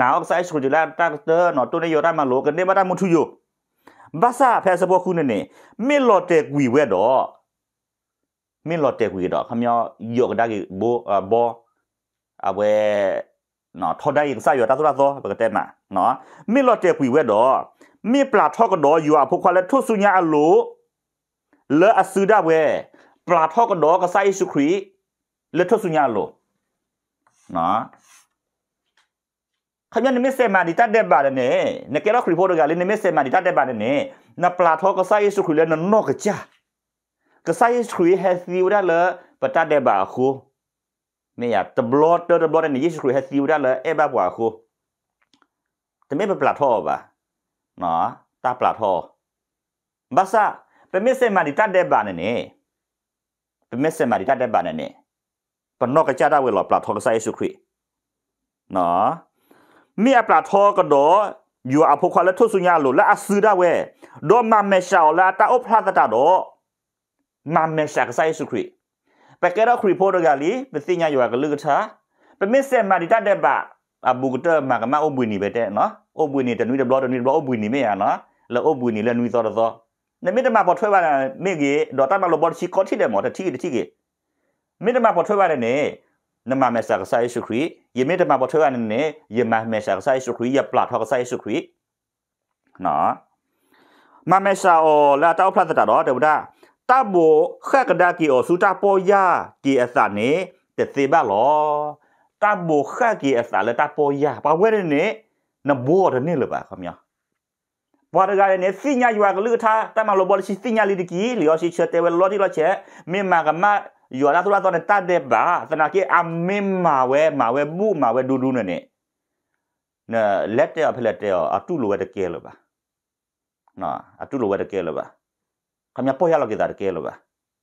နာအောက်ဆိုင်ဆိုကြလာတက်တာနော်တိုနေရတာမလိုကနေမတာမထူယိုဘာသာဖက်စဘောခုနေနေမေလော်တက်ကွေဝဲတော့မေလော်တက်ကွေတော့ခမယောယောကဒါကေဘောဘောအဝဲနော်ထော်ဒါရင်စာရတာသလားသောဘကတဲမနော်မေလော်တက်ကွေဝဲတော့မေပလာထော့ကတော့ယူအဖခွာလက်ထုဆုညာအလိုလဲအစူဒါဝဲပလာထော့ကတော့ကဆိုင်စုခရီလက်ထုဆုညာအလိုနော်ခမနမစ်ဆေမာဒီတတ်တဲ့ပါတဲ့နဲ့နကေရောခရီဖိုဒကလည်းနမစ်ဆေမာဒီတတ်တဲ့ပါတဲ့နဲ့နပလာထောကဆိုင်စုခရီလည်းနော့ကကြကဆိုင်စုခရီဟက်သီဝရလပတတ်တဲ့ပါခုမေယတဘလော့တဘလော့နဲ့ယေရှုခရီဟက်သီဝရလအဲဘဘွာခုတမေပလာထောပါနော်တပလာထောဘာသာပမစ်ဆေမာဒီတတ်တဲ့ပါနဲ့ပမစ်ဆေမာဒီတတ်တဲ့ပါနဲ့ပနော့ကကြတာဝေလောပလာထောကဆိုင်စုခရီနော်มีอปลาทอกระดออยู่อาพควาและทุสุญญาหลุและอาซื้อได้เวดอมาเมชาและตาอพลาตตาดอมาเมชากไซสุครีไปแก้เราครีโพดกาลีเป็นสิ่งอยู่กับลือกชาเป็นมิเซมาดิตาเดบะอาบูกเตอร์มากับมาอบุนีไปแต่เนาะอบุนีแต่นุยดับล้อแต่นุยดับล้ออบุนีไม่อ่ะเนาะแล้วอบุนีแล้วนุยซอซอในมิตรมาพอช่วยว่าเมื่อกี้ดอต้ามาลบบอลชิคอที่เดมอแต่ที่ที่กี้มิตรมาพอช่วยว่าเนี่ยနမမေဆာကဆိုင်ရှုခရီယမေတမပေါ်ထွေးကနေနေယမမေဆာကဆိုင်ရှုခရီယပလာထောကဆိုင်ရှုခရီနော်မမေဆာအောလာတောက်ဖတ်တာတော့တေဗဒတဘောခက်ကဒါကီအောစူတာပေါ်ယာကီအစနေတသိဘလောတဘောခက်ကီအစလာတပေါ်ယာပါဝဲနေနဘောတနေလပါခမညာဘာတကလည်းနေစညာယွာကလူထားတမလောဘောရှိစညာလီတကီလျောရှိချက်တဲဝဲလောတိလောချက်မင်းမာကမယောနာသူရတော်နဲ့တတ်တဲ့ဘာသနာကေအမင်မာဝဲမာဝဲမှုမာဝဲဒူဒူနဲ့နဲ့နော်လက်တဲ့ဖလက်တဲ့အတူလိုဝဲတကယ်လို့ပါနော်အတူလိုဝဲတကယ်လို့ပါခမပေါ်ရလောက်ကြတာတကယ်လို့ပါ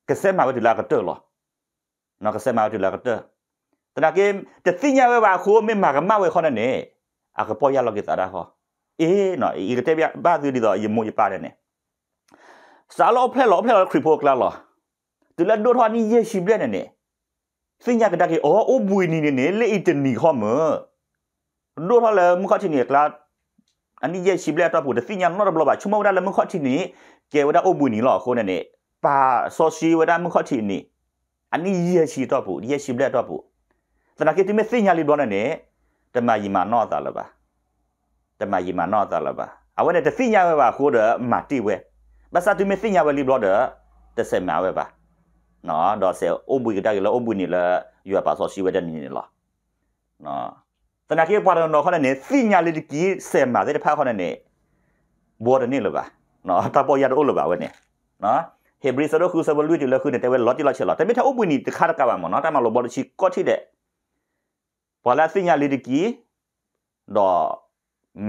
ကစဲမာဝဲဒီလာကတော်လို့နော်ကစဲမာဝဲဒီလာကတော်တနာကေတသိညာဝဲပါခိုးမင်မာကမဝဲခေါ်နဲ့နဲ့အကပေါ်ရလောက်ကြတာဟောအေးနော်ဤကတဲ့ဘာသူဒီတော့ရမိုးရပါတယ်နဲ့စာလောဖလက်လောဖလက်ခရီပိုကလာလောตุละโดทอนี่เยชิเบรนะเนี่ยสิญญากะดะเกอโอบุยนี่เนี่ยเลอิตนีขอมโดทอละมุขอทินี่กลาอันนี้เยชิเบรตอปูตะสิญญานอดบลอบาชุมอดละมุขอทินี่เกวดาโอบุยนี่ลอโคนะเนี่ยปาโซชีวดามุขอทินี่อันนี้เยชิตอปูเยชิเบรตอปูตนะเกติเมสิญญาลิดอนะเนี่ยตะมายีมานอตาละบาတမယီမာနောတလပါအဝနဲ့တသိညာပဲပါခိုးတယ်မာတိဝဲဘာသာသူမသိညာပဲလီဘလော့ဒ်တဆက်မှာပဲပါနော်တော့ဆယ်အုပ်ဘူးကတည်းကလည်းအုပ်ဘူးနေလဲယူပါဆောရှိဝဲတဲ့နေလားနော်တနက်ကြီးပွားတော့နော်ခေါနဲ့စီညာလေးကြီးဆယ်မှာတဲ့ဖာခေါနဲ့ဘော်ဒနေလို့ပါနော်တပေါ်ရတော့လို့ပါဝဲနေနော်ဟေဘရီဆတော့ခုဆဘလူတီလခုနေတဲ့ဝဲလော်တီလောက်ချက်လောက်တမိထအုပ်ဘူးနေတခါတကပါမနော်တမလို့ဘော်ဒချီကော့ထိတဲ့ဘော်လာစီညာလေးကြီးတော့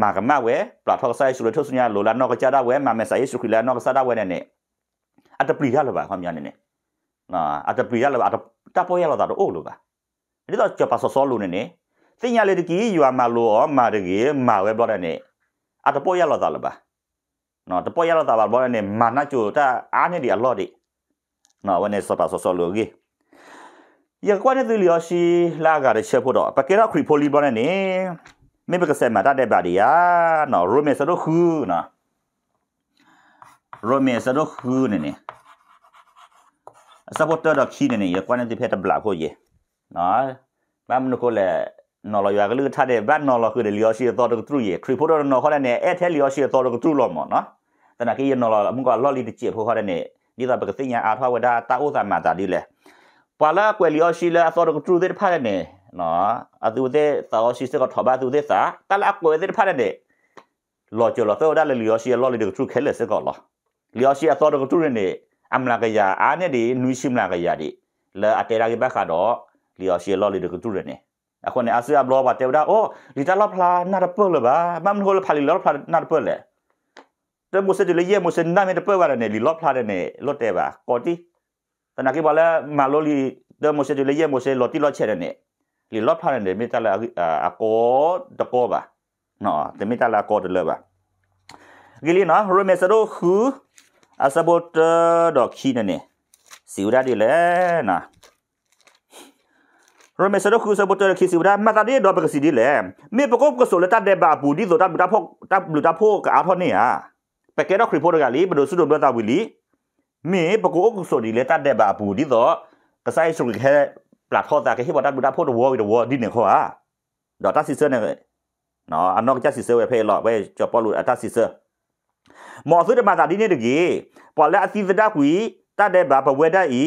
မာကမဝဲပလာထောက်ဆိုင်ရှူလို့ထုတ်စညာလိုလာနော့ကကြတာဝဲမာမဲဆိုင်ရှူခီလာနော့ကစားတာဝဲနဲ့အတပလီရလို့ပါခေါမြန်နေနေ na ada pria la ada tapo ya la da o lu ba ni da cha pa so so lu ne ne tin ya le de ki yu ma lu o ma de ki ma we blo da ne ada po ya la da la ba no da po ya la da ba blo ne ma na chu ta a ne di a lo di no wa ne so pa so so lu gi ya kwa ne de li o shi la ga de che po do pa ke ra khri po li blo ne ne me be ka se ma da de ba di ya no ro me so do khu na ro me so do khu ne ne supporter ดอกชีเนี่ยเนี่ยกว่านั้นที่เพชรบลาโคเยเนาะบ้านมันก็แหละนอลอยาก็ลือถ้าได้บ้านนอลคือเลียวชีตัวตรุเยคริโพดนอเขาเนี่ยเอแท้เลียวชีตัวตรุลอมเนาะแต่นักยนอลมึงก็ลอลีติเจียพวกเขาเนี่ยนี่ตาปกติเนี่ยอาทาวดาตาอุสามาตาดีแหละปาละกวยเลียวชีละตัวตรุเดพาเนี่ยเนาะอะตูเดตาอชีเสก็ถอบาตูเดสาตาละกวยเดพาเนี่ยลอจลอตัวได้เลียวชีลอลีติตรุเคเลสก็ลอเลียวชีตัวตรุเนี่ยအမလာကရအာနဲ့ဒီနူးရှိမလာကရဒီလာအတေရာကဘခါတော့လီယောရှေလော်လီဒကတူရနေအခုနေအဆူအဘလောဘတေဝဒါအိုလီတလဖလာနာရပလဘာမမ်ဟောလဖာလီလောဖလာနာရပလေတမုစတေလေယမုစနာမေတပဝရနေလီလောဖလာနေလောတေဘာကောတီတနကိဘလာမာလိုလီတမုစတေလေယမုစလောတီလောချေရနေလီလောဖလာနေမေတလာအကောတကောဘာနော်တမေတလာကောတလဘာဂီလီနော်ရိုမေဆရိုခူอาสบุตรดอกขี้นั่นเนี่ยสิวได้ดีแล้วนะเราไม่สะดวกคือสะบดดอกขี้สิวได้มาตอนนี้ดอกเป็นกสีดีแล้วมีประกอบกับสุรตาเดบาบูดีสุรตาบุตรพกตาบุตรพกกับอาทอนเนี่ยไปแก้ดอกคริปโตกาลีบดูสุดดวงตาวิลี มีประกอบกับสุรีเลตาเดบาบูดีสุรกระไซสุริแค่ปลาทอดตาแค่ที่บอกตัดบุตรพกตัววัวตัววัวดินเนือยเขาอะดอกตาดซีเซอร์เนี่ยเนาะอันนอกจากซีเซอร์ไว้เพลหลอดไว้จบปลุกอัตตาซีเซอร์မော်ဆုတမသာဒီနေတကြီးပေါ်လက်အစီစတကွီတတ်တဲ့ဘာပဝဲတတ်ဤ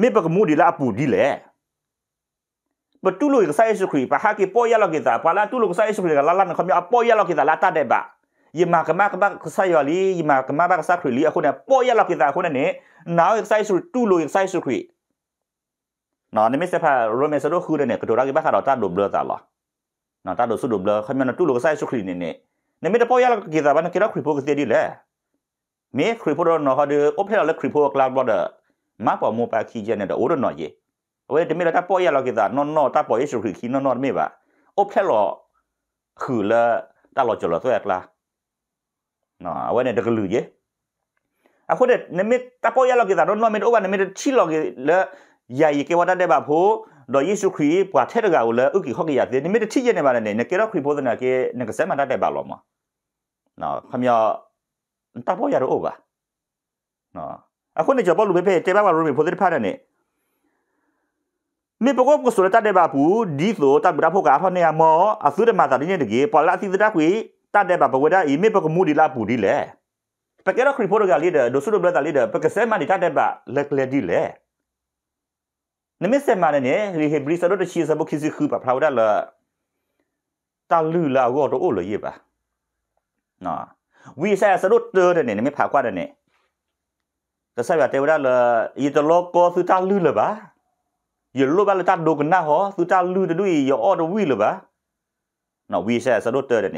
မေပကမှုဒီလာပူဒီလေပတူလိုကဆိုင်စခရီပဟာကေပေါ်ရလောက်ကေတာပါလာတူလိုကဆိုင်စခရီကလာလာနခမအပေါ်ရလောက်ကေတာလာတတ်တဲ့ဘာယမကမကဘကဆိုင်ရလီယမကမဘကဆိုင်ခရီလီအခုနပေါ်ရလောက်ကေတာအခုနနဲ့နာဝကဆိုင်စတူလိုကဆိုင်စခရီနော်နမေစဖာရိုမေဆရိုခူရနေကဒိုရာကေဘခါတော့တတ်ဒိုဘလတာလာနော်တတ်ဒိုဆုဒိုဘလခမနတူလိုကဆိုင်စခရီနေနဲ့ในมิตรพ่อยาลกิจวัตรนักกีฬาคริโพกเสียดีแหละมีคริโพดนอฮาเดออปเทลละคริโพกลาบอดมาปอมูปาขีเจเนดอโอดนอยเยเวทมิตรตาพ่อยาละกิจนอนนอตาปอเยสุขขี้ีนอนอไม่บะอปเทลหคือละตเราจละตัวเอกละนะเอาไว้เนเด็กลือเยอะคนเด็ดเนมิตรตาพ่อยาละกิจนอนอไม่รอ้วัาเนมิตรชิลกกิลยใหญ่เกวาดได้แบบโูတော့ယေရှုခရစ်ပွားထဲတကကိုလည်းဥကီဟုတ်ကရတဲ့နိမိတ်တိရနေပါနဲ့ငကေရခရစ်ဘောဒနာကေငကစမနာတဲ့ပါလို့မနော်ခမရတပေါ်ရတော့ဘာနော်အခုနေကြပါလို့ပဲတေပါပါလို့ဘောဒဖာနဲ့မေပကောကဆိုရတဲ့ဘာဘူးဒီဆိုတတ်ဘာဖို့ကအဖော်နေရမောအဆုဒမသာဒီနေတကေပေါ်လာစီတတ်ခွေတတ်တဲ့ဘာဘဝဒအီမေပကမူဒီလာပူဒီလေပကရခရစ်ဘောဒကလေးတဲ့ဒိုဆုဒဘလတာလေးတဲ့ပကစမန်ဒီတတ်တဲ့ဘာလက်လက်ဒီလေနမစ်ဆက်မာနဲ့ရီဟေဘရီဆာတို့တချီစဘခိစီခူပါဖရာဝဒလာတာလူလာကောတော့အိုလိုရေးပါနော်ဝီဆာဆာတို့တော်တယ်နမဖာကွာတယ်တဆပ်ရတေဝဒလာဤတလောကောသူတာလူလပါယလိုဘလတာဒိုကနာဟောသူတာလူတူရောအော်တော်ဝီလပါနော်ဝီဆာဆာတို့တော်တယ်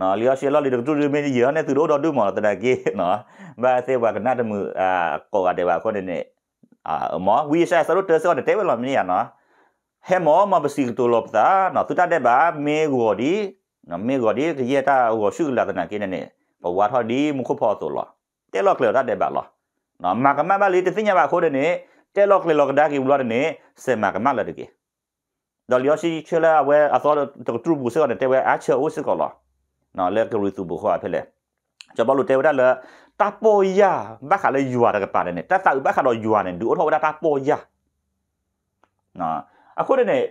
နော်လျော်ရှေလော်လီတို့တို့မင်းရောနဲ့သူတို့တော့တွေ့မှာတော့တကယ်နော်ဘာသေးဘာကနာတမှုအာကောကတဲ့ဘာခေါ်တဲ့အာမောဝီရှာဆရုတ်တဆောတဲ့ဘလောမနီယာနော်ဟဲမောမပစီတူလောပတာနော်သူတတဲ့ပါမေဂော်ဒီနော်မေဂော်ဒီရတာဟိုရှုလာတနာကိနေနေဘဝထော်ဒီမခုဖော်ဆိုလောတဲလောကလောတဲ့ပါလောနော်မကမပါလေးတသိညာပါခိုးတဲ့နေတဲလောကလောကဒါကိဘူးလောတဲ့နေစေမကမလာတကိတော်လျောရှိချလာဝဲအသောတတူဘူးဆောတဲ့တဲဝဲအချောစကောလောနော်လက်ကရီသူဘခွာဖဲလေကျဘလို့တဲဝဲလာตาปอยาบ้าขาเลยยัวตะกปาเนี่ยตาสาวบ้าขาลอยยัวเนี่ยดูทอดาตาปอยานะอะคนเนี่ย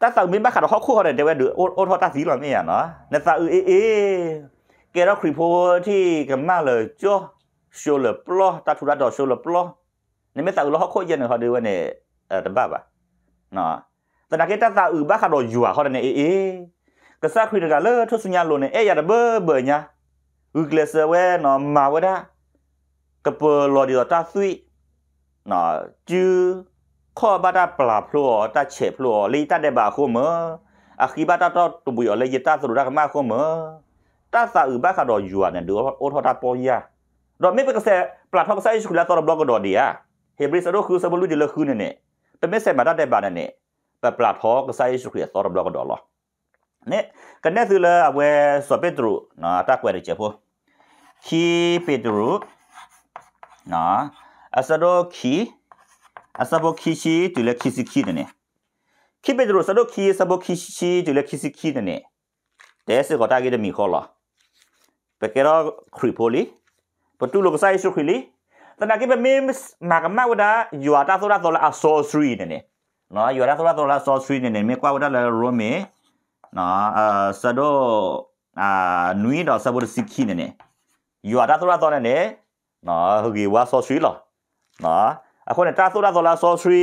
ตาสาวมีบ้าขาเขาคู่เขาเนี่ยเดี๋ยวดูโอทอตาสีหล่อไม่อ่ะเนาะเนี่ยสาวเอเอเกเราครีโพที่กันมากเลยจ้อโชว์เลยปลอตาธุระดอกโชว์เลยปลอเนี่ยไม่สาวเราเขาโคเย็นเขาดูว่าเนี่ยเออตะบ้าปะเนาะแต่นักเก็ตตาสาวบ้าขาลอยยัวเขาเนี่ยเอเอกษัตริย์ครีนกันเลยทุกสัญญาณลงเนี่ยเอ๊ะอย่าเบ้อเบื่อเนี่ยဥကလစဝဲနော်မာဝဒကပလော်ဒီတာသွိနော်ကျူခောဘတာပလာဖလောတာချေဖလောလီတတဲ့ဘာခုမအခီဘတာတော့တူဘူးလေရတာဆိုရကမခုမတာစာဥဘခါတော့ယူရတယ်ဒိုအိုထော်တာပေါ်ရတော့မေပကစပလာထောက်ဆိုင်ရှူလာတော့ဘလော့ကတော့ဒီယာဟေဘရီစတော့ခုစဘလူဒီလခုနေနေတမက်ဆက်မတတဲ့ပါနဲ့ပပလာထောကဆိုင်ရှူခရတော့ဘလော့ကတော့လောနဲ့ကနေသူလာအဝဲစပက်ထရူနာတာကွဲရချေဖို့ key pedro na asado key asabo kishi to le kisi ki de ne ki pedro sado ki asabo kishi to le kisi ki de ne de se ko ta ge de mi kho la pe ke ra kripoli pe tu lo ko sai su khili ta na ki pe mem ma ga ma wa da yu ata so da so la a so sri de ne na yu ata so da so la so sri de ne me kwa wa da la ro me na a sado အာနွေးတော်ဆဘုတ်စခိနေနဲ့อยู่อาตาตุระตอนนั้นเนี่ยนะฮกีว่าซอชีหรอนะอะคนเนี่ยตาตุระตอนละซอชี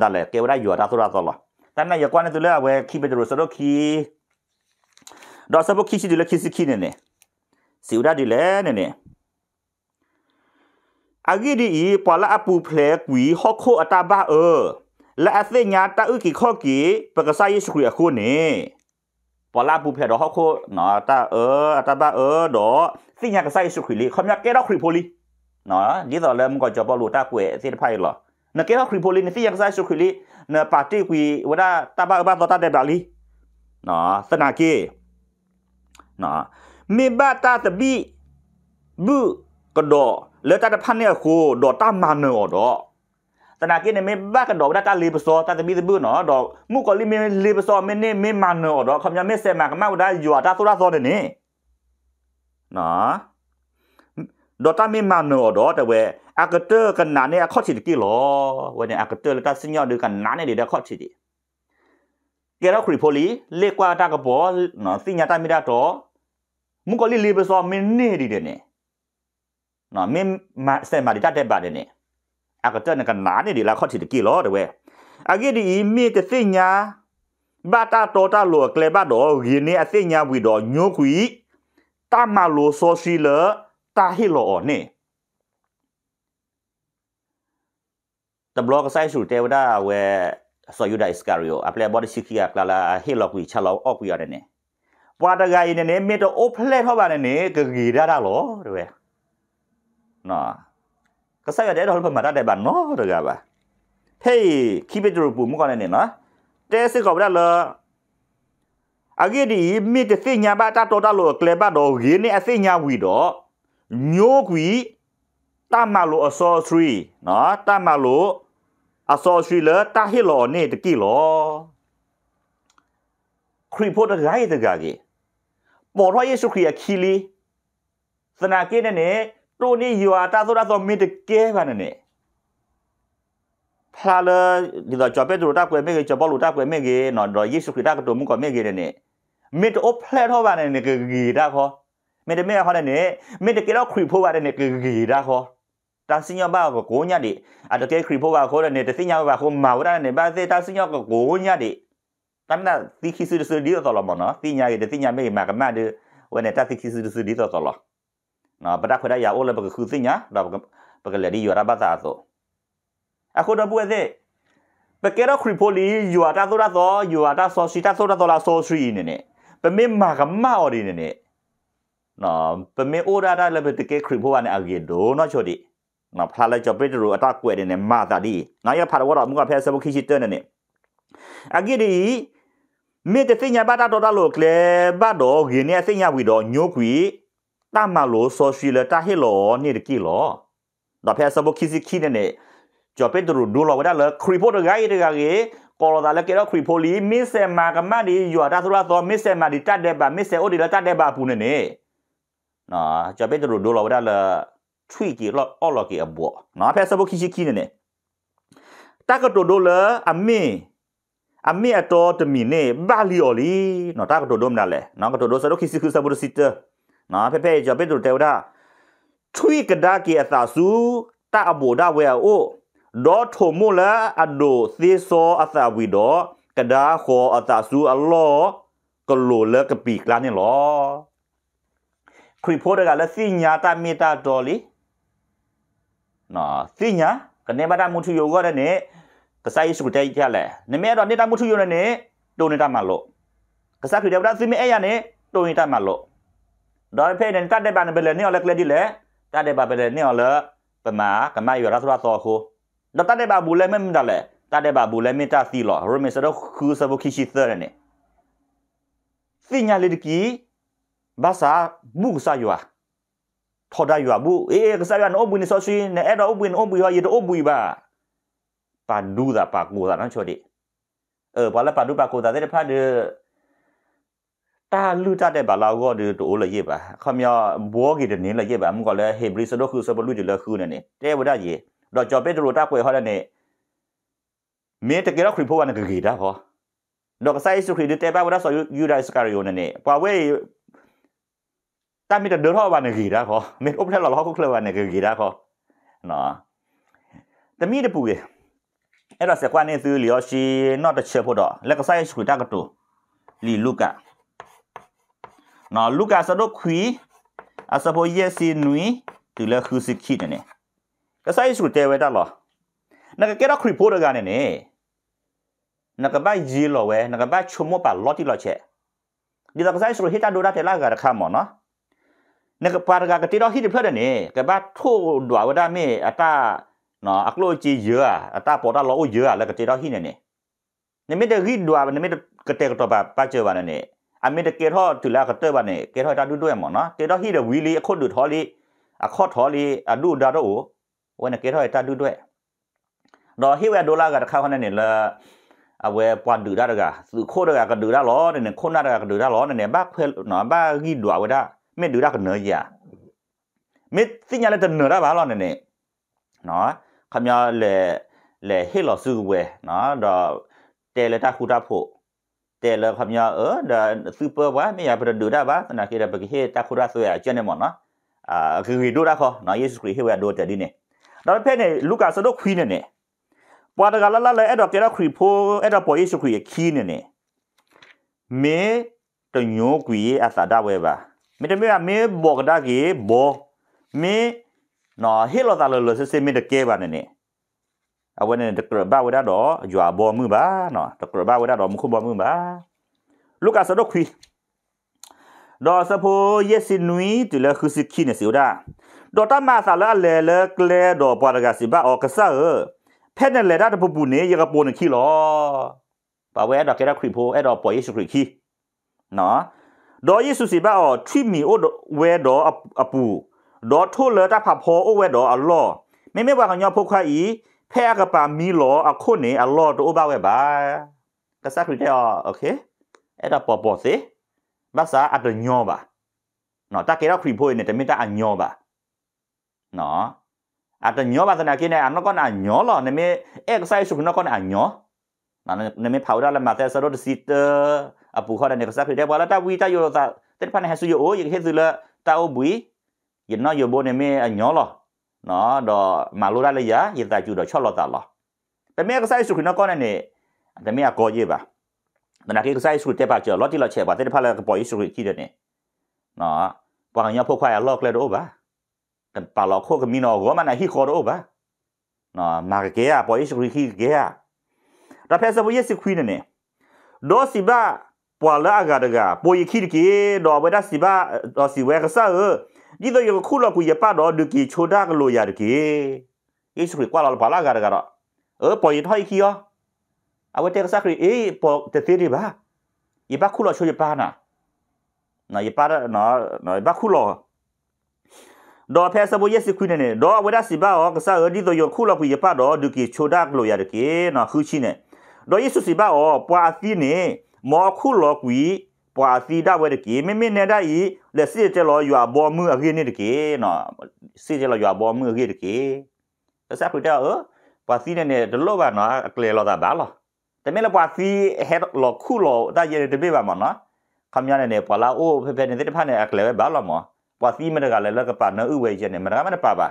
นั่นแหละเกี่ยวได้อยู่อาตาตุระตอนหรอแต่ในอย่ากว่าในตัวเลือกเวคีเป็นตัวสโลคีดอกสโลคีชิดีละคีสิคีเนี่ยเนี่ยสิวได้ดีแล้วเนี่ยเนี่ยอากิดีอีปอละอปูเพลกวีฮอกโคอัตาบ้าเออและอาเซญาตาอึกิข้อกีปกษายิสุคริอาคุณเนี่ยปลาปูเพียดอฮอกโคเนาะตาเออตาตาเออดอสิ่งยากใส่สุขุลีคอมยากแก้ดอกคริโพลีเนาะยี่ต่อเริ่มก่อนจะบอลูตาเกวเส้นไพ่หรอเนาะแก้ดอกคริโพลีในสิ่งยากใส่สุขุลีเนาะปาร์ตี้กุยว่าตาตาบ้าบ้าตาตาเดบาลีเนาะสนาเกเนาะมีบ้าตาตะบีบูกระดอแล้วตาตะพันเนี่ยโคดอตามันเนาะดอตนาเกเนี่ยไม่บ้ากันดอกได้ตาลีปซอตาตะมีตะบื้อเนาะดอกมุกอลิเมลีปซอเมเนเมมันเนาะดอกคำยาเมเซมาก็มาได้อยู่อ่ะตาสุราซอเนี่ยนี่เนาะดอกตาเมมันเนาะดอกแต่เวอากาเตอร์กันหนาเนี่ยข้อฉิดกี่หรอเวเนี่ยอากาเตอร์แล้วตาสัญญาดูกันหนาเนี่ยเดี๋ยวข้อฉิดเกเราคริโพลีเลกว่าตากระบอเนาะสัญญาตาไม่ได้ดอกมุกอลิลีปซอเมเนดีเดเนี่ยเนาะเมมาเซมาดิตาเดบาเดเนี่ยအကတနကနာနေဒီလာခေါတိတကီလောတဝဲအကေဒီမီတသိညာဘာတာတောတာလောကလေဘတော်ရင်းနေအသိညာဝီတော်ညို့ခွီတမလိုစောရှိလတာဟီလောနေတဘလော့ကဆိုင်ရှူတေဝဒဝဲဆောယူဒိုင်စကာရီယိုအပလေဘော်ဒစီကီယာကလာလာဟီလောကွီချလောအော့ကွီရတဲ့နေပွာတဂါယင်းနေမေတောအိုဖလက်ဟောပါနေနေဂဂီရတာလောတဲ့နော်ကဆိုင်ရတဲ့တော့ဖမှာတဲ့ပါနော်တကပါဟေးခိပစ်တူပူမကနဲ့နော်တဲစစ်ကောဗလာလအဂေဒီမိတသိညာပါတာတော်တာလို့ကလေပါတော့ရင်းနေအသိညာဝီတော့ညိုးကွီတမလို့အစော3နော်တမလို့အစော3လတာဟီလောနေတကီလောခရီပိုတရိုင်းတကကြီးပေါ်ထွားယေရှုခရစ်ခီလီသနာကိနဲ့တို့นี่อยู่อ่ะตาโซดาโซมีตะเก้บานะเนี่ยพลาละดิดาจอเปโดตากวยเมเกจอปอลูตากวยเมเกเนาะดอเยซูคริสต์ก็โดมุกอเมเกเนี่ยมิดโอแพลทอบานะเนี่ยกีดาขอมิดเมฆขอเนี่ยมิดเกลอคริโพบานะเนี่ยกีดาขอတာစညဘာကိုကိုညတိအတကယ်ခရီဖို့ပါခေါ်တဲ့နေတစညဘာကိုမာဝရနေပါစေတာစညကိုကိုညတိတမ်းနာတိခိစုဒစဒီတော်လမနော်တိညာရဲ့တိညာမေမာကမတ်ဝနေတတိခိစုဒစဒီတော်တော်နော်ပဒခွေရရအိုလဘကခုသိညာဒါပကလေဒီရဘသာသောအခုတော့ဘွေတဲ့ပကေရခရီပိုလီယူအတာသောရသောယူအတာဆောစီတာသောရသောလာဆောစီနေနေပမေမာကမော်ဒီနေနေနော်ပမေအိုရာတာလည်းတကယ်ခရီပိုကနေအဂေဒိုနော်ချိုဒီနော်ဖလာလိုက်ကြပစ်တူအတာကွယ်နေနေမာတာဒီနော်ရဖာတော့တော့မူကဖဲဆဘခိရှိတဲနေနေအဂေဒီမေတသိညာဘာတာတော်တော်လို့ကလေဘာတော့ဂင်းနေသိညာဝီတော့ညို့ခွီตามมาโลโซชีเลตาเฮโลนี่ตะกี้หลอดอกแพสบคิซิคิเนี่ยเนี่ยจอเป็นตรูดูหลอว่าได้เลยครีโพตะไกตะกะเกกอลดาละเกดครีโพลีมิเซมากะมาดิยัวดาทุระตอมิเซมาดิตัดเดบามิเซโอดิละตัดเดบาปูเนี่ยเนี่ยနော်ကြပဲတို့တို့လာဝဒါလာထွေကြီးလော့အော်လော်ကြီးအဘောနော်ဖက်ဆဘုတ်ခီရှိခီနေနေတကတိုဒိုလာအမေအမေအတော်တမီနေဘာလီော်လီနော်တကတိုဒိုမနာလေနော်ကတိုဒိုဆရုခီစီခူဆဘုတ်စီတာငါဖဖဲကြပတုတေဝဒထွိကဒါကေအသာစုတအဘောဒဝေအိုဒေါ်ထိုမူလာအဒိုသီဆောအသာဝီဒေါ်ကဒါခောအသာစုအလောကလိုလကပီကလာနေလောခရီဖိုဒကလည်းစိညာတမေတာတော်လီနော်စိညာကနေမတာမုထုယောကတဲ့နဲ့ကစားယေရှုတဲ့ကြလဲနမဲတော့နေတာမုထုယောနဲ့တုံနေတာမှာလို့ကစားခရီတဲ့ဗဒစိမေအဲ့ရနဲ့တုံနေတာမှာလို့ดอยเพเดนตัดได้บานเบลเนี่ยเล็กเลยดิแหละตัดได้บานเบลเนี่ยเละประมากันมาอยู่รัสราซอโคดตัดได้บาบูเลยไม่มีดัลเลยตัดได้บาบูเลยไม่ตาสีหรอรู้ไหมสะดคือสบุคิชิเซอร์เนี่ยสิ่งอะไรดีภาษาบุกซาอยู่อะทอดาอยู่อะบุเอ๊ะกษัตริย์อบุนิสอชีเนี่ยเอ็ดอบุนอบุยว่าเยดอบุยบ้าปาดูดาปากูดานั่นชัวดิเออพอแล้วปาดูปากูดาได้พาเดอတာလူတတဲ့ဘာလာကောဒီတိုလရေးပါခမရဘောဂီတနေလရေးပါမကလည်းဟေဘရီစဒခုစပလူဂျီလခုနေတဲဝဒကြီးတော့ကြော်ပက်တလိုတခွေဟောတဲ့နေမင်းတကယ်တော့ခရီဖိုးကနေကြည်တာဟောတော့ဆိုင်စုခရီတဲပါဝဒဆိုယူရိုက်စကာရီယိုနေပွာဝဲတာမီတဒရောဘာနေကြည်တာဟောမင်းဥပထက်လောက်ခုခလဘာနေကြည်တာဟောနော်တမီတပူရဲ့အဲ့တော့စကွာနေသူလျော်ရှိ not the chef တော့လက်ကဆိုင်စုခရီတကတူလီလူကာနော်လူကာစတော့ခွီအစပေါ်ရဲ့စီနွီတူလာခူစစ်ခိနေကဆိုင်စုတဲဝဲတာလောနကကဲတော့ခရီပိုးတကနေနေနကဘိုင်ဂျီလောဝဲနကဘိုင်ချုံမပါလော်တီလော်ချက်ဒီတော့ကဆိုင်စုဟိတာဒိုရာတဲလာကရခါမောနော်နကပါရကကတိတော့ဟိတဖက်တယ်နေကဘတ်ထိုးဒွာဝဒမေအတာနော်အကလိုကြီးရွာအတာပေါ်တာလောအိုရွာလက်ကတိတော့ဟိနေနေနမေတရီဒွာနမေတကတဲ့ကတော့ပါပါချေပါနေအမေတကေထောတူလာကတဲ့ဘာနေကေထောတာဒူတွေ့မော်နော်တေတော့ဟီရဝီလီအခွတ်ဒူထောလီအခွတ်ထောလီအဒူဒါတော့ဝနကေထောတာဒူတွေ့တော့ဟိဝဲဒေါ်လာကတခါခနဲ့နေလာအဝဲပွန်ဒူဒါတကသူခိုးတကကဒူဒါလောနေခိုးနာတကကဒူဒါလောနေဘာခွဲနော်ဘာဂီဒွာဝဒါမေဒူဒါကနော်ယာမေသိညာလက်တနော်ဒါဘာလောနေနေနော်ခမရလေလေဟိလောစုဝဲနော်တော့တဲလက်တခုတာဖို့แต่ละคำยาเออเดซูเปอร์ว่าไม่อยากไปดูได้บ้าสนาคือแบบที่ตาคุระสวยเจนเนี่ยหมดเนาะอ่าคือดูได้คอเนาะเยซูคริสต์ให้เวลาดูแต่ดีเนี่ยเราเพ่เนี่ยลูกาสะดวกคุยเนี่ยเนี่ยปาดกันละละเลยเอ็ดดอกเจราคริโพเอ็ดดอกปอเยซูคริสต์คีเนี่ยเนี่ย เมตโยกุยอาสาดาเวบาไม่ได้ไม่ว่าเมบอกได้กี่บอกเมเนาะเฮลอตาเลยเลยเซเซเมตเกบาเนี่ยအဝနဲ့တကရဘဝဒါတော့ယွာဘောမှုပါနော်တကရဘဝဒါတော့မခုဘောမှုပါလုကာဆဒခွီဒေါ်စဖိုယက်စင်နွီတူလခုစခိနေစီဒါဒေါ်တမဆာလာလေလကလေဒေါ်ပါရဂစီဘာအော်ကဆာဖဲနယ်လေဒါတပပူနေရကပေါ်နေခီလောပါဝဲတော့ကဲရခွီဖိုအဲ့တော့ပေါ်ယေရှုခရစ်ခီနော်ဒေါ်ယေရှုစီဘာအော်ထရီမီအိုဝဲဒေါ်အပူဒေါ်ထိုလေတာဖာဖောအိုဝဲဒေါ်အလောမေမေဘာကညောဖုတ်ခါဤဖဲကပါမီလောအခုနေအလောတို့ဘဝဲပါကစားခရီတဲ့โอเคအဲ့ဒါပေါ်ပေါ်စေဘာသာအတညောပါနော်တကယ်တော့ခရီဖို့နေတမင်တအညောပါနော်အတညောပါသနာကိနေအမကောနာညောလောနမေ exercise ခုနကောနာညောနော်နမေဖော်ရလမတဲ့ဆရိုတစီတအပူခေါ်တဲ့ကစားခရီတဲ့ဘာလာတဝီတယောတာတက်ဖန်ဟဆူယိုယေဟေဇူလာတာအဘူယနော်ယောဘနေမေအညောလောနော်တော့မာလိုလာလေယာယေတာကျူတော့ချော့လော့တာလောပမေကဆိုင်စုခနကောနဲ့တမေကကောကြီးပါတနာကေကဆိုင်စုတက်ပါကျော်လော့တီလော့ချေပါတဲ့ဖလာကပေါ်ယေစုကြည့်တဲ့နေနော်ဘာညာဖောက်ခွာရလော့ကလေတော့ပါတပါလော့ခိုကမီနော်ကောမနာဟီခေါ်တော့ပါနော်မာကေယာပေါ်ယေစုခီကေယာတဖက်စပူယေစုခွီးနေနေဒေါ်စီဘာပွာလာဂါဒဂါပိုယခိကေဒေါ်ဝဒစီဘာဒေါ်စီဝဲကဆာဒီတော့ယခုလောက်ကိုရပါတော့ဒကီချိုဒါကလိုရဒကီယေရှုခရစ်ကွာလာဘာလာကရကတော့အပေါ်ရထိုက်ခီယောအဝတ်တက်စခရီအေးပေါ်တသေးတွေပါယပါခုလောက်ချိုရပါနာနော်ယပါနော်နော်ယပါခုလောက်တော့ဖဲစဘယစီခွင်းနေတော့ဝဒစီဘာဩကစားရဒီတော့ယခုလောက်ကိုရပါတော့ဒကီချိုဒါကလိုရဒကီနော်ခူချီနေတော့ယေရှုစီဘာဩပွာအသီးနေမောခုလောက်ကိုပွာအသီးဒါဝဲဒကီမင်းမင်းနေတာဤလက်စစ်ကျလောอยู่อ่ะบ่มืออะเกนี่ตะเกเนาะစစ်ကျလောอยู่อ่ะบ่มืออะเกตะเกအစပတာအပါစီနေနဲ့ဒလောပါနော်အကလေလောတာဒါလောတမဲလပါစီဟက်လောခုလောဒါရတဲ့ဘေးပါမနော်ခမရနေနဲ့ပလာအိုဖေဖေနေတဲ့ဖာနဲ့အကလေပဲဘာလောမပါစီမတကလည်းလက်ကပါနော်ဥဝဲချက်နေမတကမတပါပါ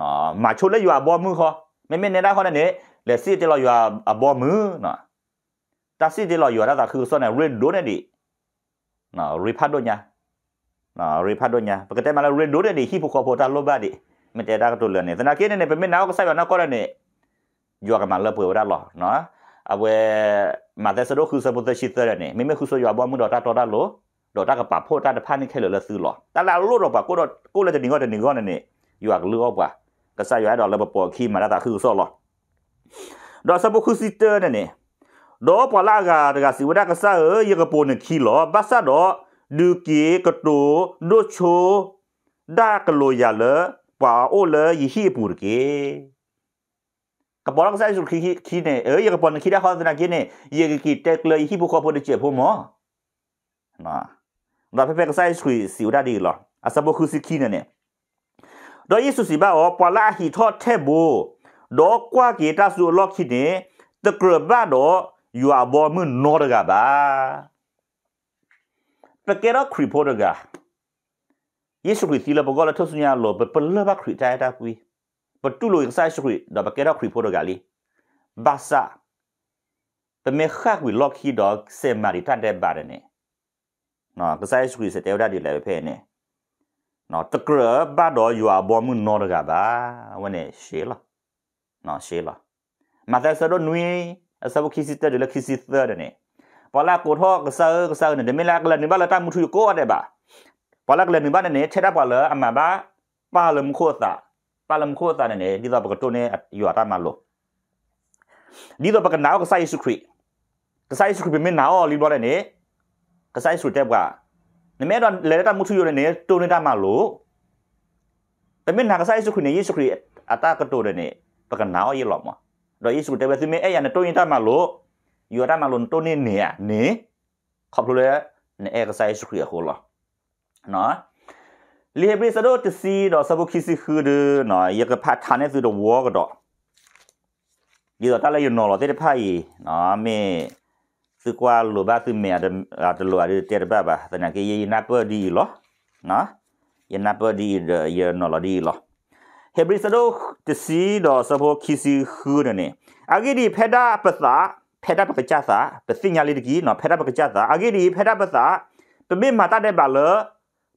နော်မချိုလက်ရွာဘောမှုခေါ်မင်းမင်းနေတာခေါ်နေလက်စစ်တလောရွာအဘောမှုနော်တစစ်တလောရွာတာခုစောနေရစ်ဒိုနေဒီနော်ရီဖတ်ဒိုညာရိဖတ်တော့ညာပကတဲ့မလာရီဒိုတဲ့ဒီဟီပိုကောပိုတာလောဘဒီမတဲတာကတော့လနေသနာကင်းနေပမင်းနောက်ဆိုင်ပါနောက်ကောရနေယောကမလာပွေရလောနော်အဝဲမတဲ့စရခုစပုတ်ရှိသရနေမိမခုဆိုယောဘမှုတော့တာတော်တာလောတော့တာကပါဖို့တာတဖာနေခဲလောလဆူလောတလာလို့တော့ပါကိုတော့ကိုလည်းတင်ငေါတင်ငေါနေနေယောကလောပါကဆာယောတော့လဘပေါ်ခီမရတာခုဆောလောတော့စပုခုစီတနေနေတော့ပလာကတကစီဝဒကဆာယေကပိုနေခီလောဘာသာတော့ดูกีกตูโดูชด่าก็ลยาเลป่าโอเลยี่ฮีปุรเกกระป๋องใส่สุดขีขี้เนี่ยเออยังกระป๋องขี้ได้ข้อสนากี้เนี่ยยังกี่เต็กเลยฮีบุคคลพอดีเจ็บพูมอนะเราเพ่เพ่ก็ใส่สุขีสิวได้ดีหรออาสบุคือสิขี้เนี่ยโดยยิสุสีบ้าอ๋อปลาหีทอดแทโบดอกกว่าเกตาสูล็อกขี้เนี่ยตะเกลือบ้าดอกอยู่อาบอมือนอร์กาบ้าပကေရခရီပေါ်ကယေရှုခရစ်တီလဘဂလထဆုညာလောပပလဘခရစ်တိုင်တာကွီပတူလိုင်ဆိုင်ရှုခရစ်ဒါပကေရခရီပေါ်ကလီဘာစာပမေခါကွီလော့ခီဒေါက်ဆေမာရီတန်တဲ့ဘာရနေနော်ကဆိုင်ရှုခရစ်စတေဝဒဒီလည်းဖဲနေနော်တကရဘာတော်ယူအဘောမှုနော်တကပါဝနေရှေလာနော်ရှေလာမသက်စတော့နွေအစဘခီစစ်တဲ့လက်ခီစစ်တဲ့နေปลาโกทอกเซอร์เซอร์เนี่ยเดมิลากลนิบาลตามุทุโกอะไรบ้าปลากลนิบาเนี่ยเช็ดปลาเลยอามาบ้าปลาลมโคตาปลาลมโคตาเนี่ยดีต่อปกติเนี่ยอยู่อาตามาโลดีต่อปกติหนาวก็ใส่สุครีก็ใส่สุครีเป็นไม่หนาวรีบร้อนเนี่ยก็ใส่สุดเจ็บกว่าในแม้ตอนเลตามุทุโยเนี่ยตัวเนี่ยตามาโลแต่ไม่หนาวก็ใส่สุครีเนี่ยยี่สุครีอาตากระโดดเนี่ยปกติหนาวยี่หลอมอ่ะโดยยี่สุครีแต่เวลาที่ไม่เอ้ยเนี่ยตัวเนี่ยตามาโลยูรามาลุนตัวนี่เนี่ยนี่ขอบคุณเลยนี่เอกไซส์เขียคนหรอเนาะเรียบริสโดตะซีดอกสบุคิซิคือเดือหน่อยยากพัฒนาเนี่ยดวัวก็ดอกดีต่อตาเลยอยู่นอเราเตะไพ่เนาะมีซึกว่าลูบ้าซึเมียเดอาจจะลูอาจจะเตะบ้าบ้าแต่เนี่ยก็ยินนับเปอร์ดีหรอเนาะยินนับเปอร์ดีเดอยนอเรอดีหรอเฮบริสโดจะซีดอสบุคิซิคือเนี่ยอากิดีเพดาภาษาဖက်တာပကကြသာပစိညာလေးတကြီးနော်ဖက်တာပကကြသာအဂေဒီဖက်တာပသာပမေမာတာတဲ့ပါလ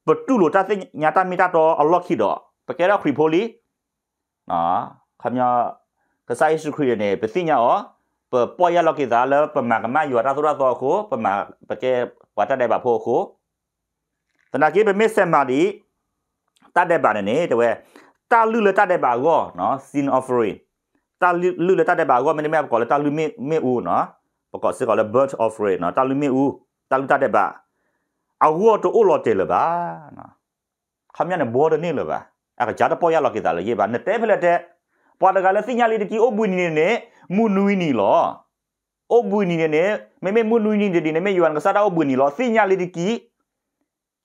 ပတူလိုတာစညာတာမီတာတော့အလော့ခိတော့ပကဲတော့ခရီဖိုလီနော်ခမညာကဆိုင်စုခရီနဲ့ပစိညာရောပပေါ်ရလော့ကိသာလပမာကမယူတာဆိုတော့ကိုပမာပကဲဝတာတဲ့ပါဖို့ကိုတနာကြီးပမေဆက်မာဒီတတ်တဲ့ပါနဲ့တဝဲတာလူလတတ်တဲ့ပါကောနော် sin offering တာလူလတတဲ့ပါကောမင်းမကောလတာလူမင်းမင်းဦးနော်ပကောစစ်ကောလ bird of rain နော်တာလူမင်းဦးတာလူတတဲ့ပါအဟူတော့အိုလော်တယ်လပါနော်ခမရနဲ့ဘော်ဒနေလပါအဲ့ကြတာပေါ်ရလောက်ကြတာလေပါနဲ့တဲဖလက်တဲ့ပေါ်တကလည်းစညာလေးတကီအိုဘူးနီနေမူနွီနီလောအိုဘူးနီနေမေမေမူနွီနီဒီနေမေယွမ်ကစားတာအိုဘူးနီလောစညာလေးတကီ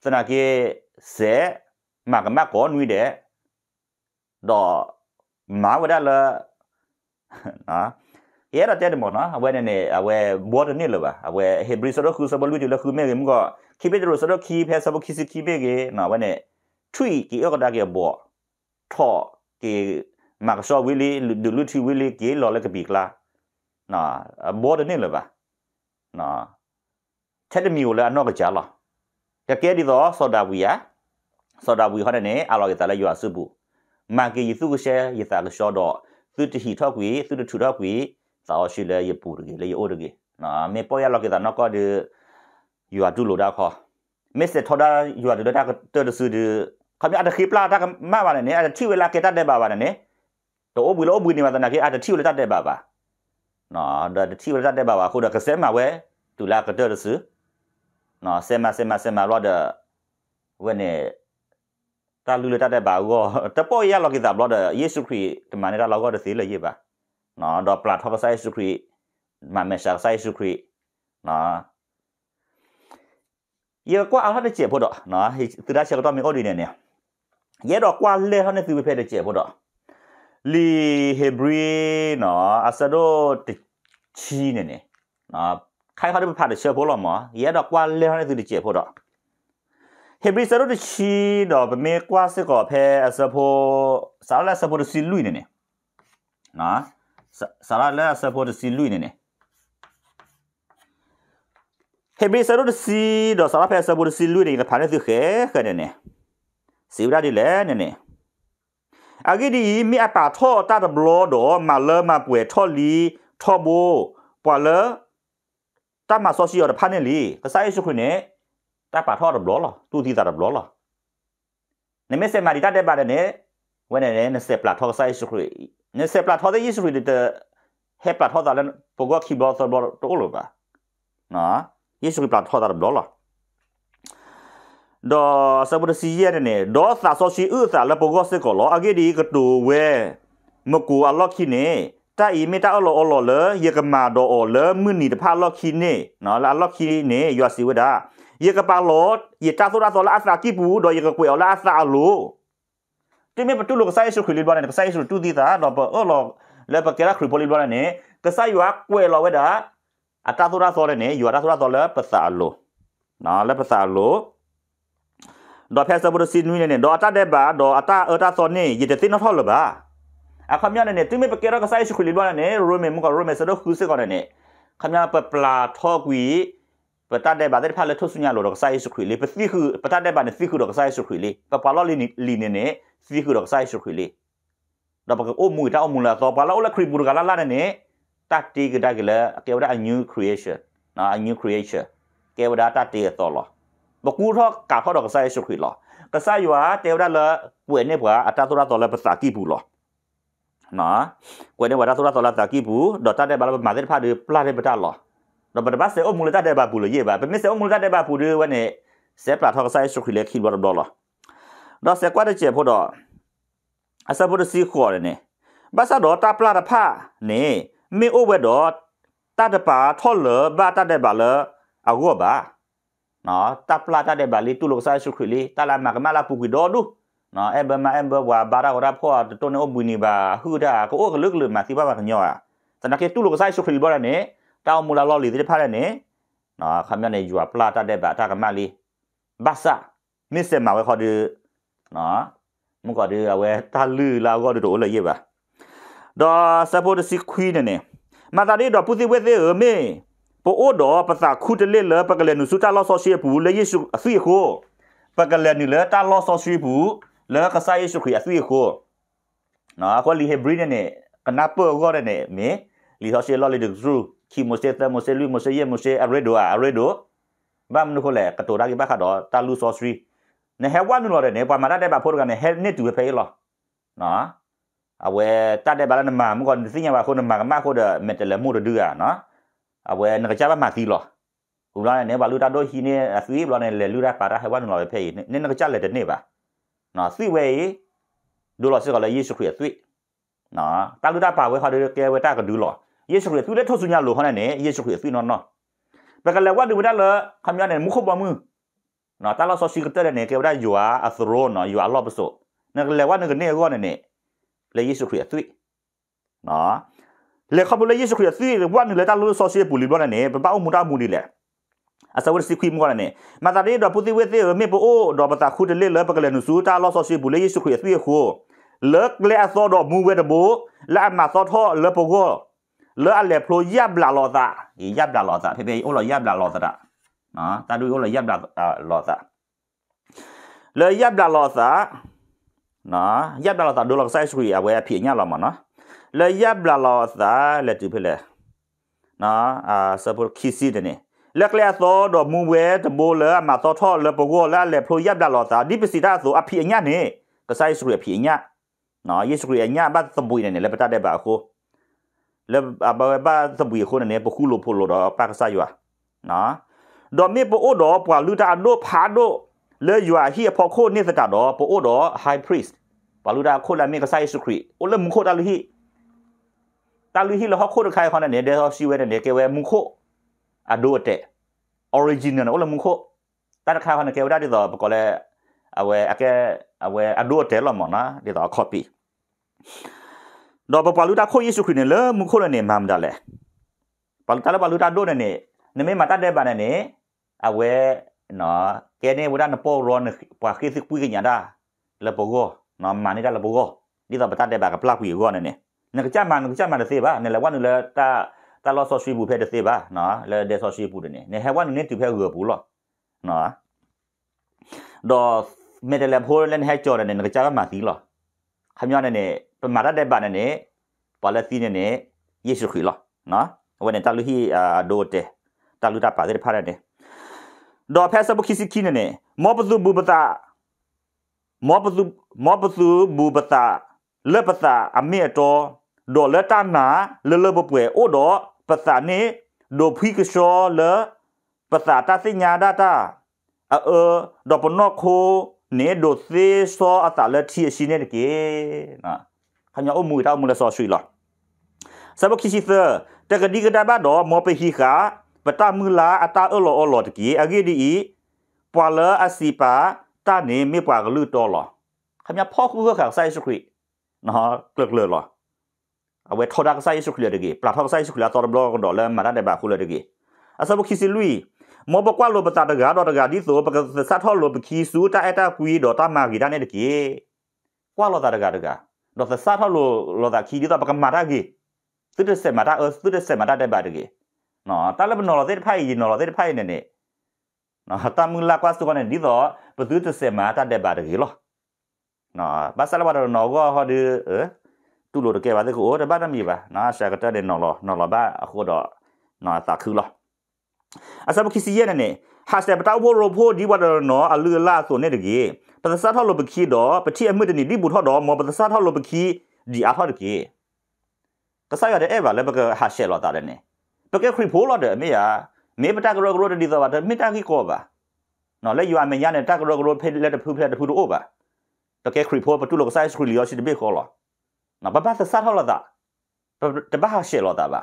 စနာကေဆဲမကမကောနွီတဲ့တော့မာဝဒလာနော်အဲ့ရတဲ့တမောနော်အဝဲနေနေအဝဲဘော်ဒနေလပါအဝဲဟေဘရီဆိုတော့ခုစဘလူတီလခုမဲကမကခိပေတရဆိုတော့ခိဖဲစဘခိစခိပေကေနော်ဝဲနေထွီကီအော့ကတာကေဘော်ထော့ကေမာကဆောဝီလီဒူလူတီဝီလီကေလော်လကဘီကလာနော်ဘော်ဒနေလပါနော်ချက်တမီကိုလည်းအနောက်ကကြားလာရကဲဒီတော့ဆော်ဒါဝီယာဆော်ဒါဝီဟောတဲ့နေအလောကေတာလည်းယူအဆူဘူးမာကေယီသူကရှဲယီတာလရှော့တော့သူတဟီထောက်ကွေသူတထူထောက်ကွေသောရှိလေရပူရလေအိုရကေနော်မေပေါ်ရလောက်ကေတာနော်ကောဒီယူအတူလိုဒါခေါ်မစ်စထောဒါယူအတူဒါကတော်တဆူဒီခမအတခိပလာတာကမပါနဲ့အတထိဝလာကေတတ်တဲ့ပါပါနဲ့တော့ဘူးလို့ဘူးနေမှာတနာကေအတထိဝလာတတ်တဲ့ပါပါနော်ဒါတထိဝလာတတ်တဲ့ပါပါခုတော့ကစဲမှာဝဲတူလာကတော်တဆူနော်ဆဲမဆဲမဆဲမလောဒါဝဲနဲ့တာလူလေတတ်တဲ့ပါဦးတော့တပေါ်ရလောကိတာဘလော့ဒ်ယေရှုခရစ်ဒီမှာနေတာလောက်တော့သေးလေရေးပါနော်တော့ platform size စုခရစ်မမရှာ size စုခရစ်နော်ယေကွာအောင်တဲ့ကျေဖို့တော့နော်သူဒါချက်တော့မြေအော်ဒီနေနေယေတော့ကွာလဲဟောနေသူဖဲတဲ့ကျေဖို့တော့လီဟေဘရီနော်အစတော့တချီနေနေနော်ခိုင်ခါတဲ့ဖတ်တဲ့ကျေဖို့လို့မယေတော့ကွာလဲဟောနေသူတဲ့ကျေဖို့တော့ဟေဘရီဆရုတ်ချီတော့ဗမေကွာစစ်ကောဖဲအစဖို့ဆာလာဆဖို့စီလူနေနေနော်ဆာလာဆဖို့စီလူနေနေဟေဘရီဆရုတ်စီတော့ဆာလာဖဲဆဖို့စီလူနေကဖာနေသူခဲခဲနေနေစီဝရဒီလဲနေနေအဂီဒီမိအပါထောတာတဘလောတော့မလဲမပွေထောလီထောဘိုပွာလဲတမဆောစီရဖာနေလီကစားရရှိခွနဲ့တာပါထော့ရဘလောလာသူတီတာရဘလောလာနမေစေမာရီတာတဲ့ပါတဲ့နဲ့ဝဲနေတဲ့နစေပလာထော့ဆိုင်ရှိခရီနစေပလာထော့တဲ့ယေရှုခရစ်တဲ့ဟဲပလာထော့တာလည်းပေါ်ကခီဘောသဘောတိုးလို့ပါနော်ယေရှုခရစ်ပလာထော့တာရဘလောလာဒေါ်စဘရစီရတဲ့ဒေါ်သာဆိုရှိဥသာလပေါ်ကစကောလောအဂေဒီကတူဝဲမကူအလော့ခိနေတာအီမီတာအလောအလောလေယေကမာဒေါ်အောလေမွနီတဖာလော့ခိနေနော်လာလော့ခိနေယောစီဝဒါ ye ka palot ye ta so ra so la asa ki bu do ye ka kwe la asa lo ti me patu lo ka sai su khuli ba ne ka sai su tu di ta do ba o lo le ba kera khuli poli ba ne ka sai yu a kwe lo we da a ta so ra so le ne yu a ta so ra so le pa sa lo na le pa sa lo do phe sa bu si nu ne ne do ata de ba do ata a ta so ne ye de ti no tho lo ba အခမရနဲ့တိမေပကေရကဆိုင်ရှိခလီလွာနဲ့ရိုမေမကရိုမေစတော့ခုစကောနဲ့ခမရပပလာထောကွီပတ်တဲ့ဘာတဲ့ဖာလက်ထုဆုညာလောကဆိုင်စုခွေလေပသိခုပတ်တဲ့ဘာနဲ့သိခုလောကဆိုင်စုခွေလေကပါလောလီလီနေနေသိခုလောကဆိုင်စုခွေလေတော့ဘကအိုမူတာအမူလာတော့ပါလောလခရီဘူကလာလာနေတတ်တီကဒါကလေကေဝဒါ a new creation နော် a new creation ကေဝဒါတတ်တီတော့လောဘကူတော့ကာဖောတော့ကဆိုင်စုခွေလောကဆိုင်ယွာတေဝဒါလကွယ်နေဘွာအတာသောရတော်လပစာကိဘူးလောနော်ကွယ်နေဘွာတော်တော်လစာကိဘူးတော့တတ်တဲ့ဘာလို့မာတဲ့ဖာတွေပလာတဲ့ပတာလော berapa saya oh mulai tak ada bulu ye ba pemis saya oh mulai tak ada bulu wane saya pelatuk saya syukur lek kilo dolar dah saya kuat je podo asal podo si kuat ni bahasa do tak pelar apa ni me oh wedo tak ada pa tol le ba tak ada ba le aku ba နော်တပ်ပလာတတဲ့ဘာလီတူလို့ဆိုင်ရှုခွေလီတလာမကမလာပူကီဒေါ်ဒူနော်အဲဘမအဲဘဝါဘာရာဝရဖောတုန်အဘူနီဘာဟူဒါကိုအကလုကလုမစီဘာဘာညောတနကေတူလို့ဆိုင်ရှုခွေလီဘောရနေတောင်မူလာလော်လီတိဖာရနေနော်ခမရနေယူပလာတတဲ့ဘာတာကမလီဘာစာမစ်စမဝဲခေါ်ဒီနော်မကောဒီအဝဲတာလူလာကောဒီတို့လည်းရပါတော့ support စီခွီးနေနေမတာရီတော့ပူစီဝဲသေးမေပိုအိုတော့ပစာခုတလေလပကလေနုစုတာလောဆောရှိဘူးလေယေရှုအစီခိုပကလေနုလေတာလောဆောရှိဘူးလေကဆာယေရှုခရအစီခိုနော်ခေါ်လီဟေဘရီနေကနာပေါ်ကောနေမေလီဟောရှိလော်လီဒူคีโมเซตโมเซลุโมเซเยโมเซอาเรโดอาเรโดบ้านมันคนแหละกระตัวรักบ้าขาดอตาลูซอสรีเนี่ยเฮว่านู่นเลยเนี่ยพอมาได้แบบพูดกันเนี่ยเฮเนี่ยถือไปหรอเนาะเอาไว้ตัดได้บ้านนั้นมาเมื่อก่อนสิ่งอย่างว่าคนนั้นมากันมากคนเดเมตเลมูเดือเนาะเอาไว้นักจ้าบ้านมาทีหรอคุณเราเนี่ยบาลูตาโดฮีเนี่ยสีเราเนี่ยเลลูได้ปาระเฮว่านู่นเลยเพย์เนี่ยนักจ้าเลยเดเนี่ยบ้าเนาะสีเวดูหล่อสิก่อนเลยยี่สิบเขียดสีเนาะตาลูตาป่าไว้เขาเดือแกไว้ตาก็ดูหล่อယေရှုခရစ်သူလက်ထုတ်ဆုညာလို့ခေါ်နေတယ်ယေရှုခရစ်သူနော်နော်ဘကလဝတ်ဒီဝဒလခမရနေမခုဘမှုနော်တာလာဆောစီကတရနေကေဝဒယွာအသရောနော်ယွာလောပစောနကလဝတ်နကနေရောနေနေလေယေရှုခရစ်သူနော်လေခဘလေယေရှုခရစ်သူဝတ်နေလေတာလူဆောစီပူလီဘောနေပပအမှုတာမှုနေလေအစဝရစီခွိမောနေမတာရီတော့ပုတိဝေသေမေပိုအိုတော့ပတာခုတလေလဘကလနူစုတာလောဆောစီပူလေယေရှုခရစ်သူခိုလက်လေအသောတော့မူဝဲတဘူလာမသောထောလပဂောလောအလေဖလိုယပ်လာလောသာယပ်လာလောသာဖေဖေအိုလောယပ်လာလောသာနော်တာတူအိုလောယပ်လာလောသာလောယပ်လာလောသာနော်ယပ်လာလောသာဒိုလောဆိုင်စရီအဝဲအဖြစ်ညလာမှာနော်လောယပ်လာလောသာလက်တူဖေလေနော်အာဆပ်ပေါ်ခီစီတနေလက်လျာသောတော့မူဝဲတဘိုးလဲအမသောထောလဲပကောလဲလေဖလိုယပ်လာလောသာဒီပစီတာဆိုအဖြစ်ညနေကဆိုင်စရီအဖြစ်ညနော်ယေရှုခရစ်ညဘတ်သဘွေနေလေပတတဲ့ပါကို le ba ba ta bui khona ne pa khulo pholo do pa ka sa ywa na do me po o do pa lu ta do pha do le ywa hi pho kho ne sa ka do po o do high priest pa lu da kho la me ka sa yesu khri o le mu kho ta lu hi ta lu hi le ho kho de khai khona ne de ho si we ne ke we mu kho a do te original o le mu kho ta khai khona ke we da de do ko le အဝဲအကဲအဝဲအဒိုတဲလမနာဒီတော့ copy တော့ပပလူတာခိုယေရှုခရစ်နဲ့လမခိုရနဲ့မမ်ဒါလေပလူတာလပလူတာဒိုနဲ့နမေမတတ်တဲ့ပါနဲ့အဝဲနော်ကဲနေဝဒနပေါ်ရောနပါခိစကွေးကညာဒါလပဂောနော်မနေတာလပဂောဒီတော့ပတတ်တဲ့ပါကပလကွေရောနဲ့နကကြမနကကြမတဲ့စေပါနဲ့လဝနလတာတာလောဆောရှိဘူးဖဲတဲ့စေပါနော်လဲတဲ့ဆောရှိဘူးတဲ့နဲ့ဟဲဝနနဲ့တူဖဲရောဘူးလောနော်တော့မေတလဘိုးလန်ဟဲကြော်တဲ့နကကြမမသီလောခမရနဲ့မာရတဲ့ဘာနဲ့ပါလက်စတိုင်းနဲ့ယေရှုခရစ်လားနော်ဝနဲ့တလူဟီအဒိုတဲတလူတာပါတယ်ဖာရတဲ့ဒေါ်ဖက်ဆဘခိစီခိနဲ့မောပသူဘူပတာမောပသူမောပသူဘူပတာလက်ပတာအမေတော်ဒေါ်လက်တနာလလဘပွဲအိုဒေါ်ပတာနဲ့ဒေါ်ဖိကရှောလပတာတသိညာဒတာเออดอปนอกโคเนโดเซซออัตละทีชิเนตะเกนะဟညာအမှုတောက်မလဆောရှိလာစဘခိစီသတကဒီကတဘဒေါ်မောပဟိခာပတမူလာအတာအလောအလောတကီအဂေဒီဤပွာလအစီပါတနေမေပွာကလူတော်လောခမဖောက်ခုခါဆိုင်စုခရီနော်ကလကလောအဝဲထော်ဒါကဆိုင်စုခရီတကီပလာဖောက်ဆိုင်စုခရီတော်ဘလောကတော်လဲမရတဲ့ဘာခုလတကီအစဘခိစီလူီမောပကွာလောပတာတကားတော်တကားဒီဆိုပကစတ်ထော်လောပခီစုတာအတာကွီတော်တာမာဂီတာနေတကီကွာလောတာတကားတကားတော့သစားဖောက်လို့လောတာခီဒီတော့ပကမာတာကြီးသူတဆက်မာတာအသူတဆက်မာတာတဲ့ပါတကြီးနော်တာလဘနော်လောတဲ့ဖိုင်ရင်နော်လောတဲ့ဖိုင်နေနေနော်တာမူလာကွာစုကနေဒီတော့ဘသူတဆက်မာတာတဲ့ပါတကြီးလောနော်ဘာဆလာဘာတော့နော်ကဟောဒီအဲသူ့လိုတကယ်ပါတဲ့ကိုတပတ်တမီပါနော်ရှာကတက်တဲ့နော်လောနော်လောပါအခုတော့နော်သာခူးလောအစဘခီစီရနေနေဟာစတပတောက်ဖို့ရဖို့ဒီဝတ်တော်နော်အလူလာဆိုနေတကြီးပသစားထောက်လို့ပခီတော့ပတိအမှုတနေဒီဘူးထောက်တော့မောပသစားထောက်လို့ပခီဒီအားထောက်တကြီးကစားရတဲ့အဲ့ပါလည်းပကဟာရှဲလော်တာလည်းနေပကခရီဖိုးလော်တဲ့အမေယာမေပတကရောကရောဒီသွားတာမေတကီကောပါနော်လေယူအမေညာနဲ့တကရောကရောဖိလက်တဖူဖိလက်တဖူတို့ပါပကခရီဖိုးပတူလောကစားခရီလျောရှိတဘေခေါ်လောနော်ပပသစားထောက်လော်တာတပဟာရှဲလော်တာပါ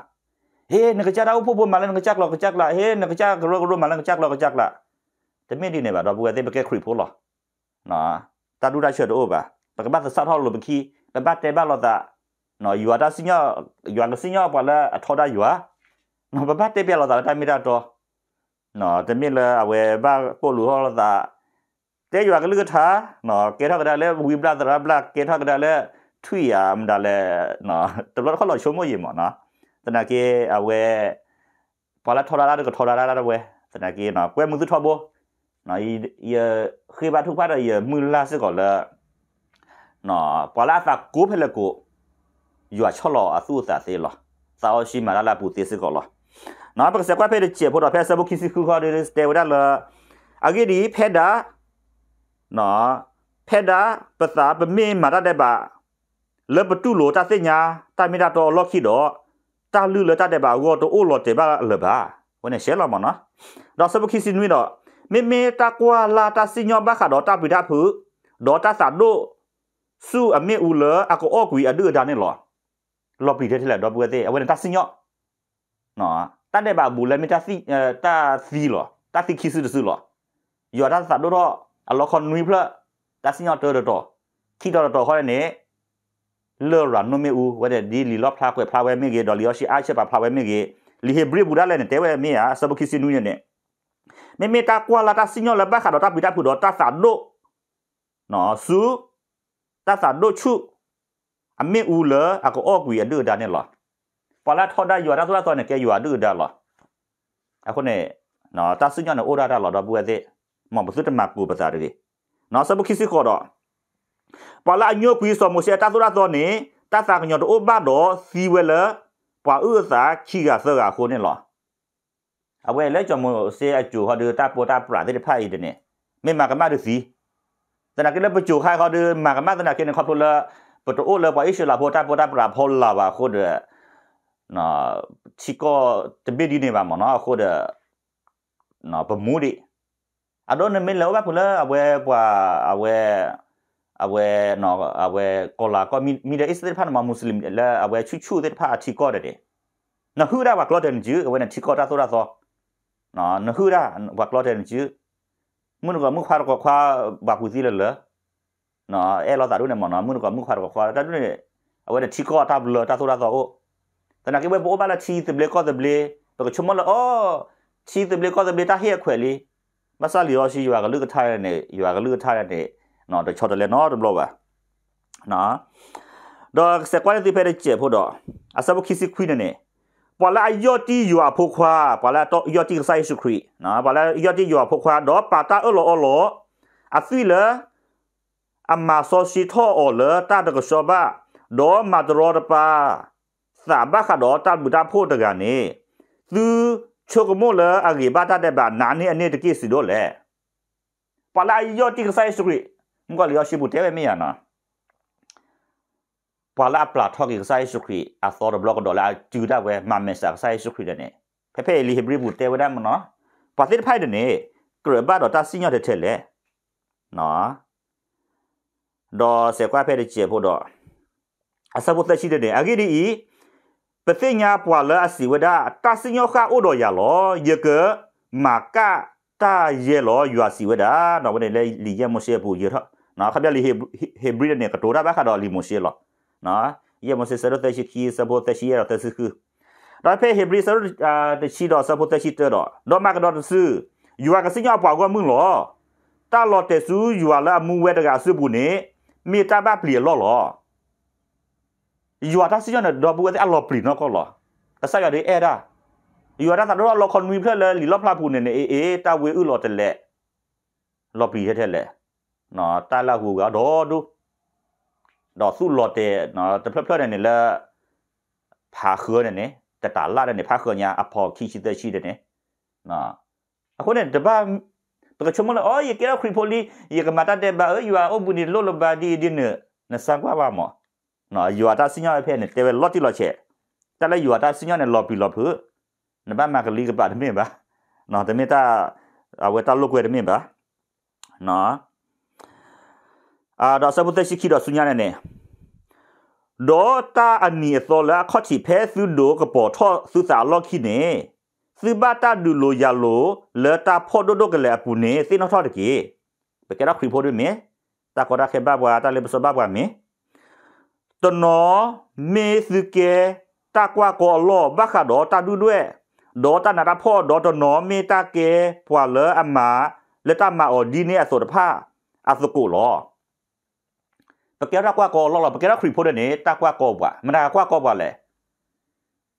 ဟေးငကကြတာဖို့ဖို့မလာငကကြကလောကကြကလာဟေးငကကြကရောကရောမလာငကကြကလောကကြကလာတမင်ဒီနေပါတော့ဘူးအဲ့ဘကဲခရီဖို့လားနော်တာဒူတာချက်တော့ပါပကပတ်သတ်ဟောလို့ပခီပပတ်တဲပါလို့တာနော်ယူတာစညယူကစညပါလာအထောတာယူဟာနော်ပပတ်တဲပြလို့တာတိုင်မီတာတော့နော်တမင်လာအဝဲဘာပို့လူဟောလို့တာတဲယူကလူကထာနော်ကဲထောက်ကဒါလဲဝီဘလာသရာဘလာကဲထောက်ကဒါလဲထွီယာမ်ဒါလဲနော်တဘလခလောက်ချုံမရင်မနော်တနကေအဝဲပလာထော်လာလာတော့ထော်လာလာတော့ဝဲတနကေနော်ကွဲမှုသူထော်ဘောနော်ဤဤခေဘာထုပါတော့ဤမူလာစကောလာနော်ပလာတာကိုဖဲလကိုယူအချော်လောအသူအသသေးလောစာအရှိမလာလာပူတေစကောလောနော်ပကစကွာဖဲတဲ့ချေဖို့တော့ဖဲစဘုခိစီခူခါတဲ့စတေဝဒါလာအဂီဒီဖဲတာနော်ဖဲတာပသာပမင်းမာတတဲ့ပါလဘတူလိုတသိညာတာမီတာတော်လော့ခိတော့တာလူလတတဲ့ပါဝတော့အိုလော်တဲ့ပါလပါဝနေရှဲလာမနော်တော့စပခိစီနွေတော့မေမေတကွာလာတာစညောဘခါတော့တပိတာဖုတော့တသဒိုစုအမေဦးလအကောအကွီအဒူဒါနေလောလော်ပီတဲ့ထက်လာတော့ပွေတဲ့အဝနေတစညောနော်တတဲ့ပါဘူးလည်းမတစီတာစီလောတတိခိစုတစုလောယောဒါသဒိုတော့အလောခွန်နွေဖလတစညောတော်တော်ခိတော်တော်ဟောရနေလော်ရာနိုမေဦးဝဒဒီလီလော့ဖလာကွဲဖလာဝဲမိကေဒေါ်လီယောရှိအားချက်ပါဖလာဝဲမိကေလီဟေဘရီဘူဒါလည်းတဲဝဲမိယာဆဘခိစီနူးရနဲ့မေမေတာကွာလာတာစညောလဘခါတော့တာပိတာဖူတော့တာစာဒိုနော်စုတာစာဒိုချုအမေဦးလအကောအော့ကွေအဒွဒါနဲ့လားပလာထော်ဒါယူရတာဆိုတော့နဲ့ကဲယူရဒွဒါလားအခုနဲ့နော်တာစညောနဲ့အိုဒါဒါလားတော့ဘူးအဲ့မဘုစတမကူပစာတွေနော်ဆဘခိစီခေါ်တော့ปลาอยูีคุยสมุเสีตาสุดาตอนนี้ตาสังยอดอบ้าดอสีเวลปลาอือสาขี้กาเสือกาคนนี่หรอเอาไว้แล้วจอมเสีจูเขาดูตาปวตาปลาที่ได้พ่ายเดี๋นี้ไม่มากันมากดูสีแต่นักเรียนประจูให้เขาดูมากันมากแต่นักเรียนเขาพูดละประตูเลยปลาอิสระปวตาปวตาปลาพอลลาว่าคนเดนะชิโก้จะไม่ดีเนี่บ้่ามันนะคนเดนะเป็นมูดิอ่ะโดนนี่นไม่เลวแบบพูดลยเอาไว้ว่าเอาไว้ awe no awe kola ko mi de istir pan ma muslim la awe chu chu de pa ti ko de na hura wa kloden ju awe na ti ko ta so ra so no na hura wa kloden ju mun ko mu khar ko khwa ba ku si le le no e lo ta ru ne mo no mun ko mu khar ko khwa ta ru ne awe na ti ko ta blo ta so ra so o ta na ke we bo ba la ti de ble ko de ble to ko chumo lo o ti de ble ko de ble ta he khwe li မဆလျောရှိရွာကလူကထားရနေရွာကလူကထားရနေနော်တော့ချော်တယ်လေနော်တော့ဘလောပါနော်တော့ security ဖဲတဲ့ချက်ဖို့တော့အစဘခီစီခွိနေနေပေါ်လာယောတီယူအဖို့ခွာပေါ်လာတော့ယောတီဆိုင်စုခွိနော်ပေါ်လာယောတီယူအဖို့ခွာတော့ပါတာအလောအလောအဖီလာအမဆောစီထောအော်လာတာတကဆောဘာတော့မဒရောတပါစာဘခါတော့တာဘူတာဖို့တကနေသူချုပ်မို့လာအဂေဘာတာတဲ့ဘာနာနေအနေတကိစီတော့လေပလာယောတိကဆိုင်စုခွိ Mga liyo shibu tewe miya na. Pala pla toki kasai shukri a thought blog dola juda we mamesa kasai shukri dene. Pepe li hebri bu tewe da muna. Patit pai dene. Kure ba do ta sinyo de tele. No. Do se kwa pe de chie po do. Asa bu tla shi dene. Agi di i. Pete nya pwa le asi we da ta sinyo ka udo ya lo. Yeke maka ta ye lo yu asi we da. No wene le li ye mo she bu ye thok. နော်ခဗျလီဟေဘရီဒနေကတိုရာဘခါတော်လီမိုရှေလောနော်ယေမစေဆရတရှိခီစဘောတရှိရတစခုတော့ဖေဟေဘရီဆရတရှိတော်စဘောတရှိတော်တော့မကတော်စုယူဝကစညပွားကမင်းလောတာလော်တေစုယူဝလာမူဝဲတကစုဘူးနေမိတာဘပလီလောလောယူဝတာစညတော့ဘူးတဲ့အလောပလီနော်ကောလောတဆက်ကတည်းအဲ့ဒါယူရတာတော့လော်ခွန်မီဖက်လဲလီလော့ဖလာပူနေနေအေးအေးတာဝေဥလော်တလက်လော်ပီရက်တဲ့လက်နော်တာလာကူကဒေါ်တို့ဒေါ်စုလော်တဲ့နော်တဖက်ဖက်နဲ့လဲဖာခဲနဲ့တတာလာနဲ့ဖာခဲညာအဖော်ခီရှိတဲ့ရှိတဲ့နော်အခုနဲ့တပတ်ပကချုံမလို့အော်ရကရခရီပိုလီရကမတတဲ့ဘာယူအာအဘူနီလောလဘာဒီဒီနနစကွာပါမောနော်ယူအာတာစညောအဖက်နဲ့တဲလော့တီလော့ချက်တက်လဲယူအာတာစညောနဲ့လော်ပီလော်ဖုနဘမကလီကပါတမင်ပါနော်တမင်တာအဝဲတာလုတ်ွယ်တမင်ပါနော်အာတော့ဆပ်ပတက်ရှိခိတော့ဆုညာနေနေဒေါ်တာအနီသောလာခေါတိဖဲသုဒိုကပေါ်ထောသုစာလော့ခိနေသုဘတာဒူလိုယာလိုလတာဖောဒိုဒိုကလေအပူနေစိနောထောတကေပကရခရီဖိုဒမေတာကောရာခေဘဘွာတာလေပစဘဘွာမေတနောမေသုကေတာကွာကောလောဘခါဒေါ်တာဒူဒွဲဒေါ်တာနာတာဖောဒေါ်တနောမေတာကေပွာလအမလတာမာအော်ဒီနေအစောတဖာအစကိုလောပကရကွာကောလောလပကရခရီဖိုဒနေတကွာကောဘွာမနာကွာကောဘွာလေ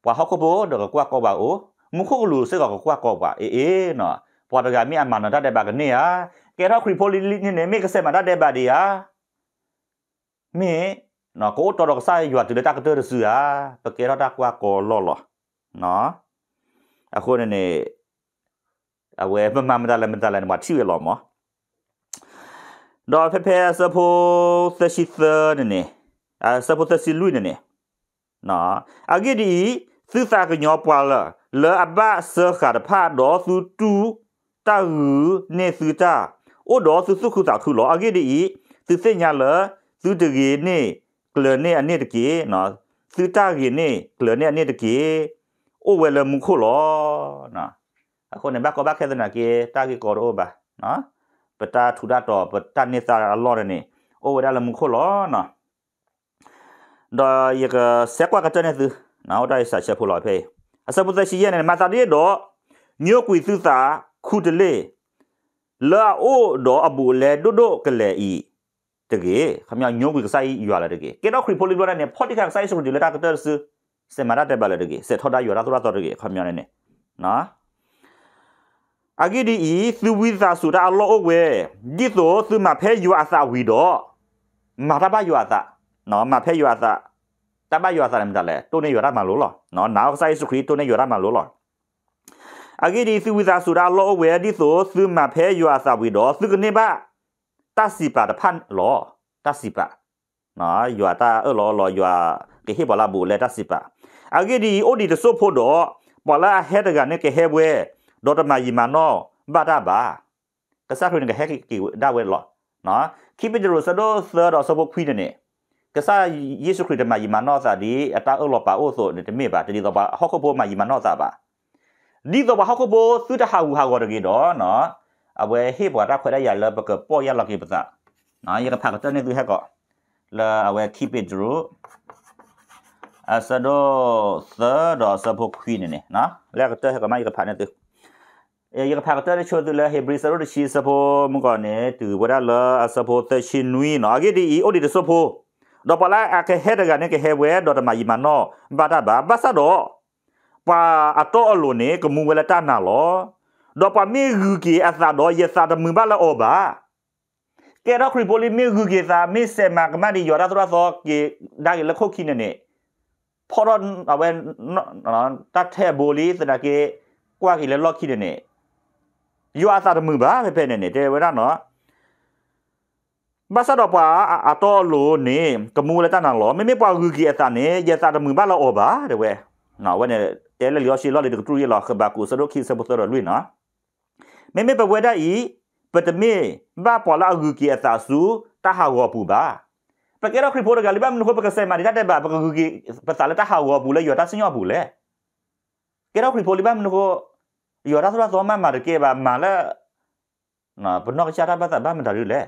ဘွာဟောကဘောဒကွာကောဘွာအိုမခုလူစေကောကွာကောဘွာအေးအေးနော်ဘွာတကမြအမနာတတဲ့ဘာကနေဟာကရခရီဖိုလီလီနေမေကဆေမနာတဲ့ဘာဒီဟာမေနော်ကိုတော်တော်ဆိုင်ရွာတူလက်တကတဲ့ဆူဟာပကရတကွာကောလောလနော်အခုနေနေအဝဲမမမတလည်းမတလည်းမချီရလောမောดอเพเพสะโพสะชิเซนเนี่ยอ่าสะโพสะชิลุยเนี่ยนะอากิดีซื้อสากยอปวาละเลอับบะเซขาดพาดอสูตูตาหือเนซื้อจ้าโอดอสุสุคุสาคือหรออากิดีซื้อเสียญาเลซื้อตะเกเนี่ยเกลือเนี่ยอันนี้ตะเกเนาะซื้อตาเกเนี่ยเกลือเนี่ยอันนี้ตะเกโอเวลมุคุหรอนะคนในบ้านก็บ้านแค่ตนาเกตาเกกอโรบะเนาะပတာထူဒတော်ပတာနေစာအလော်နေအိုဝဒါလမခိုလောနော်ဒါယကစက်ကွာကတနေသူနော်ဒါစာချက်ဖို့လောဖေးအစပုသရှိရနေမာတာဒီတော့ညို့ကွီသုသာခုတလေလာအိုတော့အဘူလေဒိုဒိုကလေဤတကေခမညို့ကွီကဆိုင်ယူရလာတကေကေတော့ခရီပိုလီဘရနေဖော်တီကန်ဆိုင်ဆိုဒီလက်တာကတဆစမရတဲ့ဘလတကေစထော်ဒါယူရတာတော့တကေခမနေနော်အဂီဒီဤသူဝိဇာဆိုတာအလောဝဲဒီသောသူမဖဲယူအသဝီတော့မာတပယူအသနော်မဖဲယူအသတပယူအသလည်းမတလဲတုံးနေယူရမှာလို့လားနော်နောက်ဆိုင်စခရီတုံးနေယူရမှာလို့လားအဂီဒီသူဝိဇာဆိုတာလောဝဲဒီသောသူမဖဲယူအသဝီတော့သူကနေပါတစီပါတဖန်လောတစီပါနော်ယူအသအဲ့လောလောယူအကေဟေဘလာဘူလဲတစီပါအဂီဒီအိုဒီတဆုဖို့တော့ဘလာဟဲတကနေကေဟဲဘွဲดอตมายิมานอบาดาบากษัตริย์เนี่ยแฮกกิดาเวลอနော်ခိပိတရစဒိုဆာဒဆဘခွိနေကဆာယေရှုခရစ်တမယီမနောသာဒီအတာအော်လပါအိုဆိုတမေပါတတိတော့ပါဟောက်ခဘောမယီမနောသာပါဒီတော့ပါဟောက်ခဘောသုတဟာဝဟာကောတကေတော့နော်အဝဲဟေဘွာတာခွဲရရလဘကပေါ်ရလကေပသနော်ယေကဖာကတနေသူဟက်ကောလာအဝဲခိပိတရအစဒိုဆာဒဆဘခွိနေနော်လက်ကတဟကမယေကဖာနေသူยกพักตะชดละเฮบริสรุชีสะโพมก่อนเนี่ยตือบ่ได้ละอสะโพตะชินุยเนาะอะกิดีอีโอดิสะโพดอปลาอะเคเฮดกันเนี่ยเคเฮเวดอตมาอีมาเนาะบาดาบาบาซะดอปาอะตออโลเนี่ยกะมูเวลตะนาลอดอปามีรูกีอะซะดอยะซะดะมือบาละออบาကဲတော့ခရီပိုလီမြေဂူကေသာမစ်ဆေမာကမဒီယောရာသရသောကေဒါကလခုခိနေနေဖော်ရအဝဲတတ်ထဲဘိုလီစနကေကွာကီလလောက်ခိနေနေယူအသာတမှုပါဖဖနဲ့နေတယ်ဝရနော်ဘာသာတော့ပါအတော်လို့နေကမူလတနာလောမေမေပွားကူကြီးအသာနေရသာတမှုပါလောအောပါတဲ့ဝဲနော်ဝဲနေတဲလေလျောရှိလောလေတူရီလောခဘကူစရုခိစပတော်လွိနော်မေမေပဝဲဒဤပတမေဘာပွာလာကူကြီးအသာစုတဟာဝပူပါပကေရခရီပိုရကလိဘမနုခပကဆဲမာရီတဲ့ဘာပကူကြီးပသလတဟာဝပူလေယောတာစညောပူလေကေရခရီပိုလိဘမနုခยอดสุดแล้วตัวมันมาเกบมาละนะปนกชาติบัตรบ้านมันถอดเลย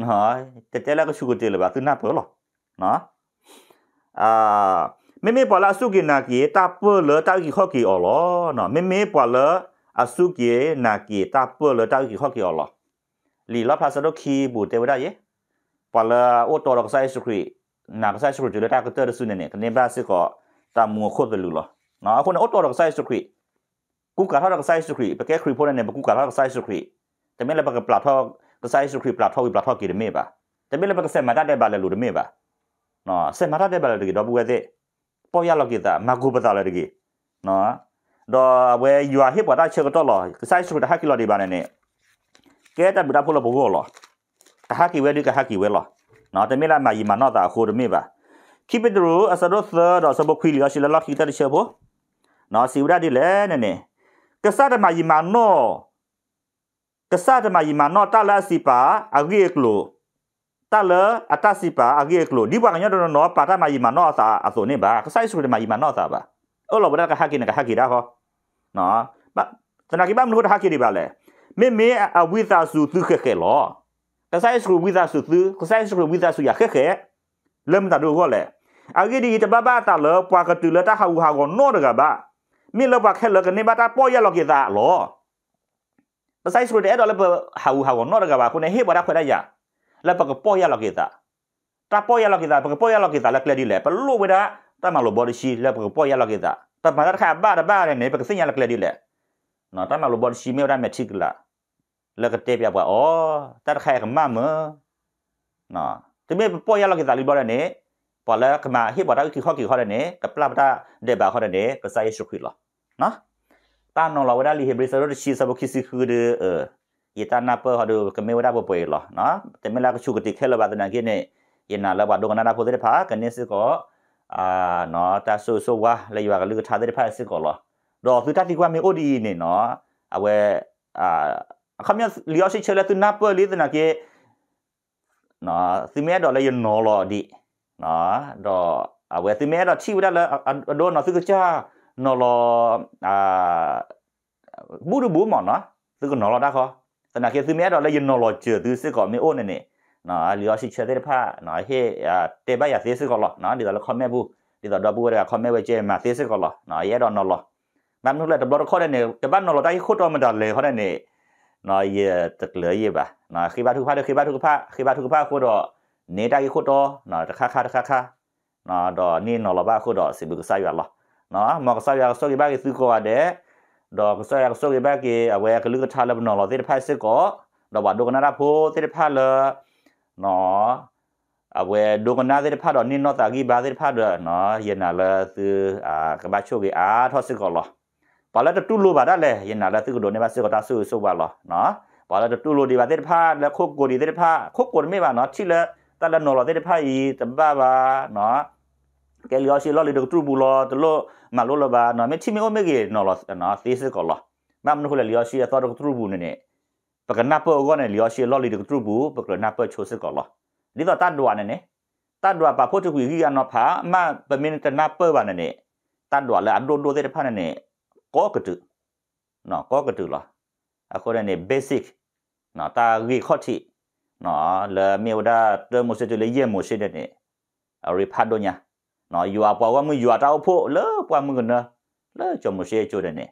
นะฮะแต่แล้วก็ชูกุฏิเลยบ้าตื่นหน้าเปล่านะอ่าไม่ไม่ปล่าสุกินักีตาเปล่าตากี่ข้อกี่อ๋อเนาะไม่ไม่ปล่าสุกินักีตาเปล่าตากี่ข้อกี่อ๋อหรอลีราพระสุขีบุตรเทวดาเย่ปล่าโอตัวรักไซสุขีนักไซสุขีจุดแรกก็เจอสุนันเนี่ยคนนี้บ้านสิ่งก็ตามมัวโดตรเลยหรอนาะคนโอตัวรักไซสุขีกูกะทอดกะไซสุครีปะแกครีโพนเนี่ยบะกูกะทอดกะไซสุครีแต่เมื่อละบะกะปลาทอดกะไซสุครีปลาทอดวิปลาทอดกิเดเมบะแต่เมื่อละบะกะเซมาดะเดบะละลูเดเมบะနော်ဆက်မရတဲ့ဘယ်လိုဒီတော့ဘူးတဲ့ပေါ်ရလောက်ကြတာမကူပတာလည်းတကြီးနော်တော့ဝဲ you are hip တာချက်တော့လောစိုက်စုတာဟကီလော်ဒီပါနေနဲ့ကဲတဘူတာဖို့လို့ဘောလောတဟကီဝဲဒီကဟကီဝဲလောနော်တမီလာမယီမနော်တာခိုတမီပါ keep it through as a third or sub quick ရရှိလောက်ခိတဲ့ချက်ဖို့နော်စီဝရဒီလဲနဲ့နဲ့ကဆတ်တမယီမာနောကဆတ်တမယီမာနောတလာစီပါအဂေကလိုတလအတစီပါအဂေကလိုဒီဘာကညတော့နော်ပါတမယီမာနောသာအစုံနေပါကဆိုင်စုတမယီမာနောသာပါအော်လောဘဒါကဟာကိနကဟာကိဒါဟောနော်ဘာတနာကိဘမလို့ဟာကိဒီပါလေမေမေအဝိသစုသုခခဲလောကဆိုင်စုဝိသစုသုကဆိုင်စုဝိသစုရခဲခဲလမ်တာတို့ဟောလေအဂေဒီတဘဘာတလပွာကတူလတဟာဟူဟာကောနောတကဘာမိလဘခဲလကနေဘတာပေါ်ရလကေတာလောပစိုက်ဆိုတဲ့အဲ့တော့လည်းဟာဝဟာဝနော်ရကဘာခုနေဟေဘရာခွဲရရလည်းပကပေါ်ရလကေတာတာပေါ်ရလကေတာပကပေါ်ရလကေတာလည်းကလေးလေပလို့ဝဒတာမလို့ဘော်ဒီရှိလည်းပကပေါ်ရလကေတာတဘာရခဘာဘာရနေပကစင်ရလကလေးလေနော်တာမလို့ဘော်ဒီရှိမေရမက်ချစ်လာလည်းကတေးပြပါဩတာခဲကမမနော်တမေပေါ်ရလကေတာလိဘော်ရနေวลากมาเฮบอดาคือข้อกี่ข้อเดเนี่ยกับปลาปตาเดบาข้อเดเนี่ยก็ใส่ชุกขึ้นหรอนะตานองเราเวลาลีเฮบริสโรชีสบคิสิคือเดอเออยีตานาเปอร์เขาดูก็ไม่เวลาป่วยหรอนะแต่เวลาก็ชุกติแค่ระบาดนาเกเนี่ยยนาระบาดดงนาดาโพเดพากันเนี่ยสิก็อ่าเนาะตาสู้สู้วะเลยว่าก็ลือทาเดพาสิก็หรอดอกคือตาที่ว่าไม่โอดีเนี่ยเนาะเอาไว้อ่าคำนี้เลี้ยวชิเชลตุนาเปอร์ลีตนาเกเนาะสิเมียดอกเลยยนอรอดีนาะดออาเวติแมดอชีวิตได้แล้วอันโดนนอซึกจ้านอรอบูดูบูหมอนนาะซึกนอรอได้คอสนาเคซึแม่ดอเลยยินนอรอเจอตือซึก่อนไม่โอ้นเนี่ยนาะหรือว่าชิเชเตอร์ผ้าหนาะเฮเตบ้าอยากเซซึก่อนหรอเนาเดีแต่ละคอมแม่บูดีแต่ดอบูได้คอมแม่ไว้เจมาเซซึก่อนหรอเนาะแย่ดอนนอรอแม่นุ่นเลยแต่บลอดข้อได้เนี่ยจะบ้านนอรอได้โคตรมันดันเลยเขาได้เนี่ยนาะเยอะตัดเหลือเยอะป่ะนาะคีบ้าทุกผ้าเด็กคีบ้าทุกผ้าคีบ้าทุกผ้าโคตรอနေတာကြီးခုတော့နော်တခါခါတခါခါနော်တော့နင်းနော်လဘခုတော့စီဘကဆာရလာနော်မောကဆာရဆောရီဘာကစုကောတဲ့တော့ကဆာရဆောရီဘာကေအဝဲကလူကထားလဘနော်လသေဖိုက်စစ်ကောတော့ဘာဒုကနာရဖိုသေဖာလနော်အဝဲဒုကနာသေဖာတော့နင်းနော်တာကြီးဘာသေဖာတော့နော်ယနာလသူအာကဘာချိုကေအာထောစစ်ကောလောဘာလာတူလိုပါဒါလဲယနာလသူကဒိုနေပါစစ်ကောတာဆူဆိုပါလောနော်ဘာလာတူလိုဒီပါသေဖာလခုတ်ကိုဒီသေဖာခုတ်ကိုမေပါနော်ချီလဲตะละนอลอเตพาอีตะบาบาเนาะကယ်လျောရှိလော်လီတို့တူဘူးလော်တလို့မလို့လဘာနော်မချီမေအိုမေကေနော်လော်နော်သေစကောလော်မမနခုလလျောရှိရသောတို့တူဘူးနေနေပကနာပောကောနေလျောရှိလော်လီတို့တူဘူးပကနာပောချိုစကောလော်ဒီတော့တတ်ဒွာနေနေတတ်ဒွာပါဖို့တခုကြီးကနော်ဖာမပမင်းတနာပောပါနေနေတတ်ဒွာလဲအဒိုဒိုတဲ့ဖာနေနေကောကတူနော်ကောကတူလော်အခုနေ basic နော်တာရီခော့တီနော်လာမြေဝဒတမစတလေယေမိုစတဲ့နေအရိဖတ်ဒိုညာနော်ယူအပွားဝမယူအတောက်ဖို့လေပွားမကနလေချမရှေချိုတဲ့နေ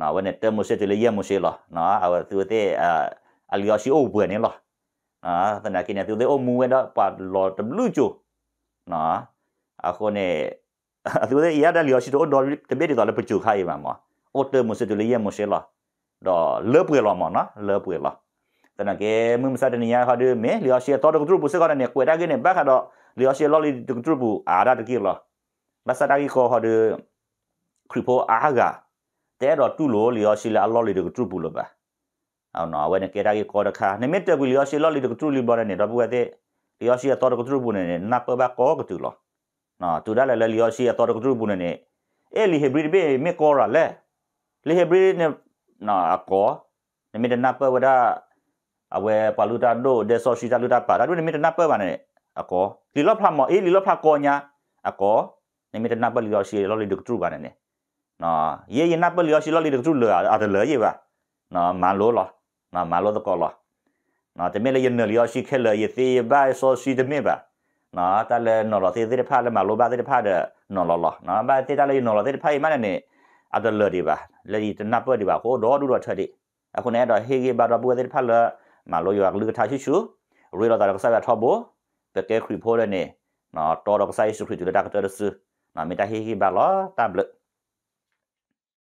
နော်ဝနေတမစတလေယေမိုရှေလောနော်အဝသူတဲ့အလျော်ရှိအိုးပွေနေလောနော်တနာကိနေသူတဲ့အိုးမူဝဲတော့ပါလော်တဘလူးချိုနော်အခုနေသူတဲ့ရတဲ့လျော်ရှိတော့ဒေါ်တဘေးတော်လည်းပချူခိုင်းမှာမောအိုးတမစတလေယေမိုရှေလောတော့လေပွေလောမောနော်လေပွေလောတနကေမမစတနီယာဟာဒမေလျောရှေတော်တကဒရူပုစကရနေကွေတာကေနေဘခါတော့လျောရှေလော်လီတကဒရူပုအာရတကီလောမစတာကီခေါ်ဟာဒခရီပိုအာဂါတဲတော့တူလိုလျောရှေလာလော်လီတကဒရူပုလောပါအော်နော်ဝဲနေကေတာကီခေါ်တခါနေမတက်ကူလျောရှေလော်လီတကဒရူလီဘောနေတော့ဘဝတဲ့လျောရှေတော်တကဒရူပုနေနပဘကောကတူလောနော်တူဒါလည်းလျောရှေတော်တကဒရူပုနေနေအဲ့လီဟေဘရီဘေမေကောရလဲလီဟေဘရီနေနော်အကောနေမတနာပဝဒါအဝဲပလူတာဒိုဒေဆိုရှိတာလူတာပါဒါတို့နေမီတနာပဲပါနဲ့အကောလီလော့ဖလာမောအေးလီလော့ဖလာကောညာအကောနေမီတနာပဲလီလော့ရှိလော့လီဒုကထူပါနဲ့နော်ယေယေနာပဲလီလော့ရှိလော့လီဒုကထူလောအတလေယေပါနော်မာလောလောနော်မာလောတကောလောနော်တမေလေယေနလီယောရှိခဲလေယေသေဘိုင်ဆိုရှိတမေပါနော်တလဲနော်လောသေသေဖာလဲမာလောပါသေဖာတဲ့နော်လောလောနော်ဘာသေတလဲနော်လောသေဖာယေမနဲ့အတလေဒီပါလေဒီတနာပဲဒီပါဟိုတော့ဒူတော့ချက်ဒီအခုနဲ့တော့ဟေဂေဘာတော့ပွေသေဖာလောมาลอยอยากลือทาชิชูเรือเราตัดกษัตริย์ทอบบแต่แกคุยโพดเนี่ยเนาะตอดกษัตริย์สุขุจุดดักเจอร์ซื้อเนาะมีตาฮิฮิบาลอตามเลย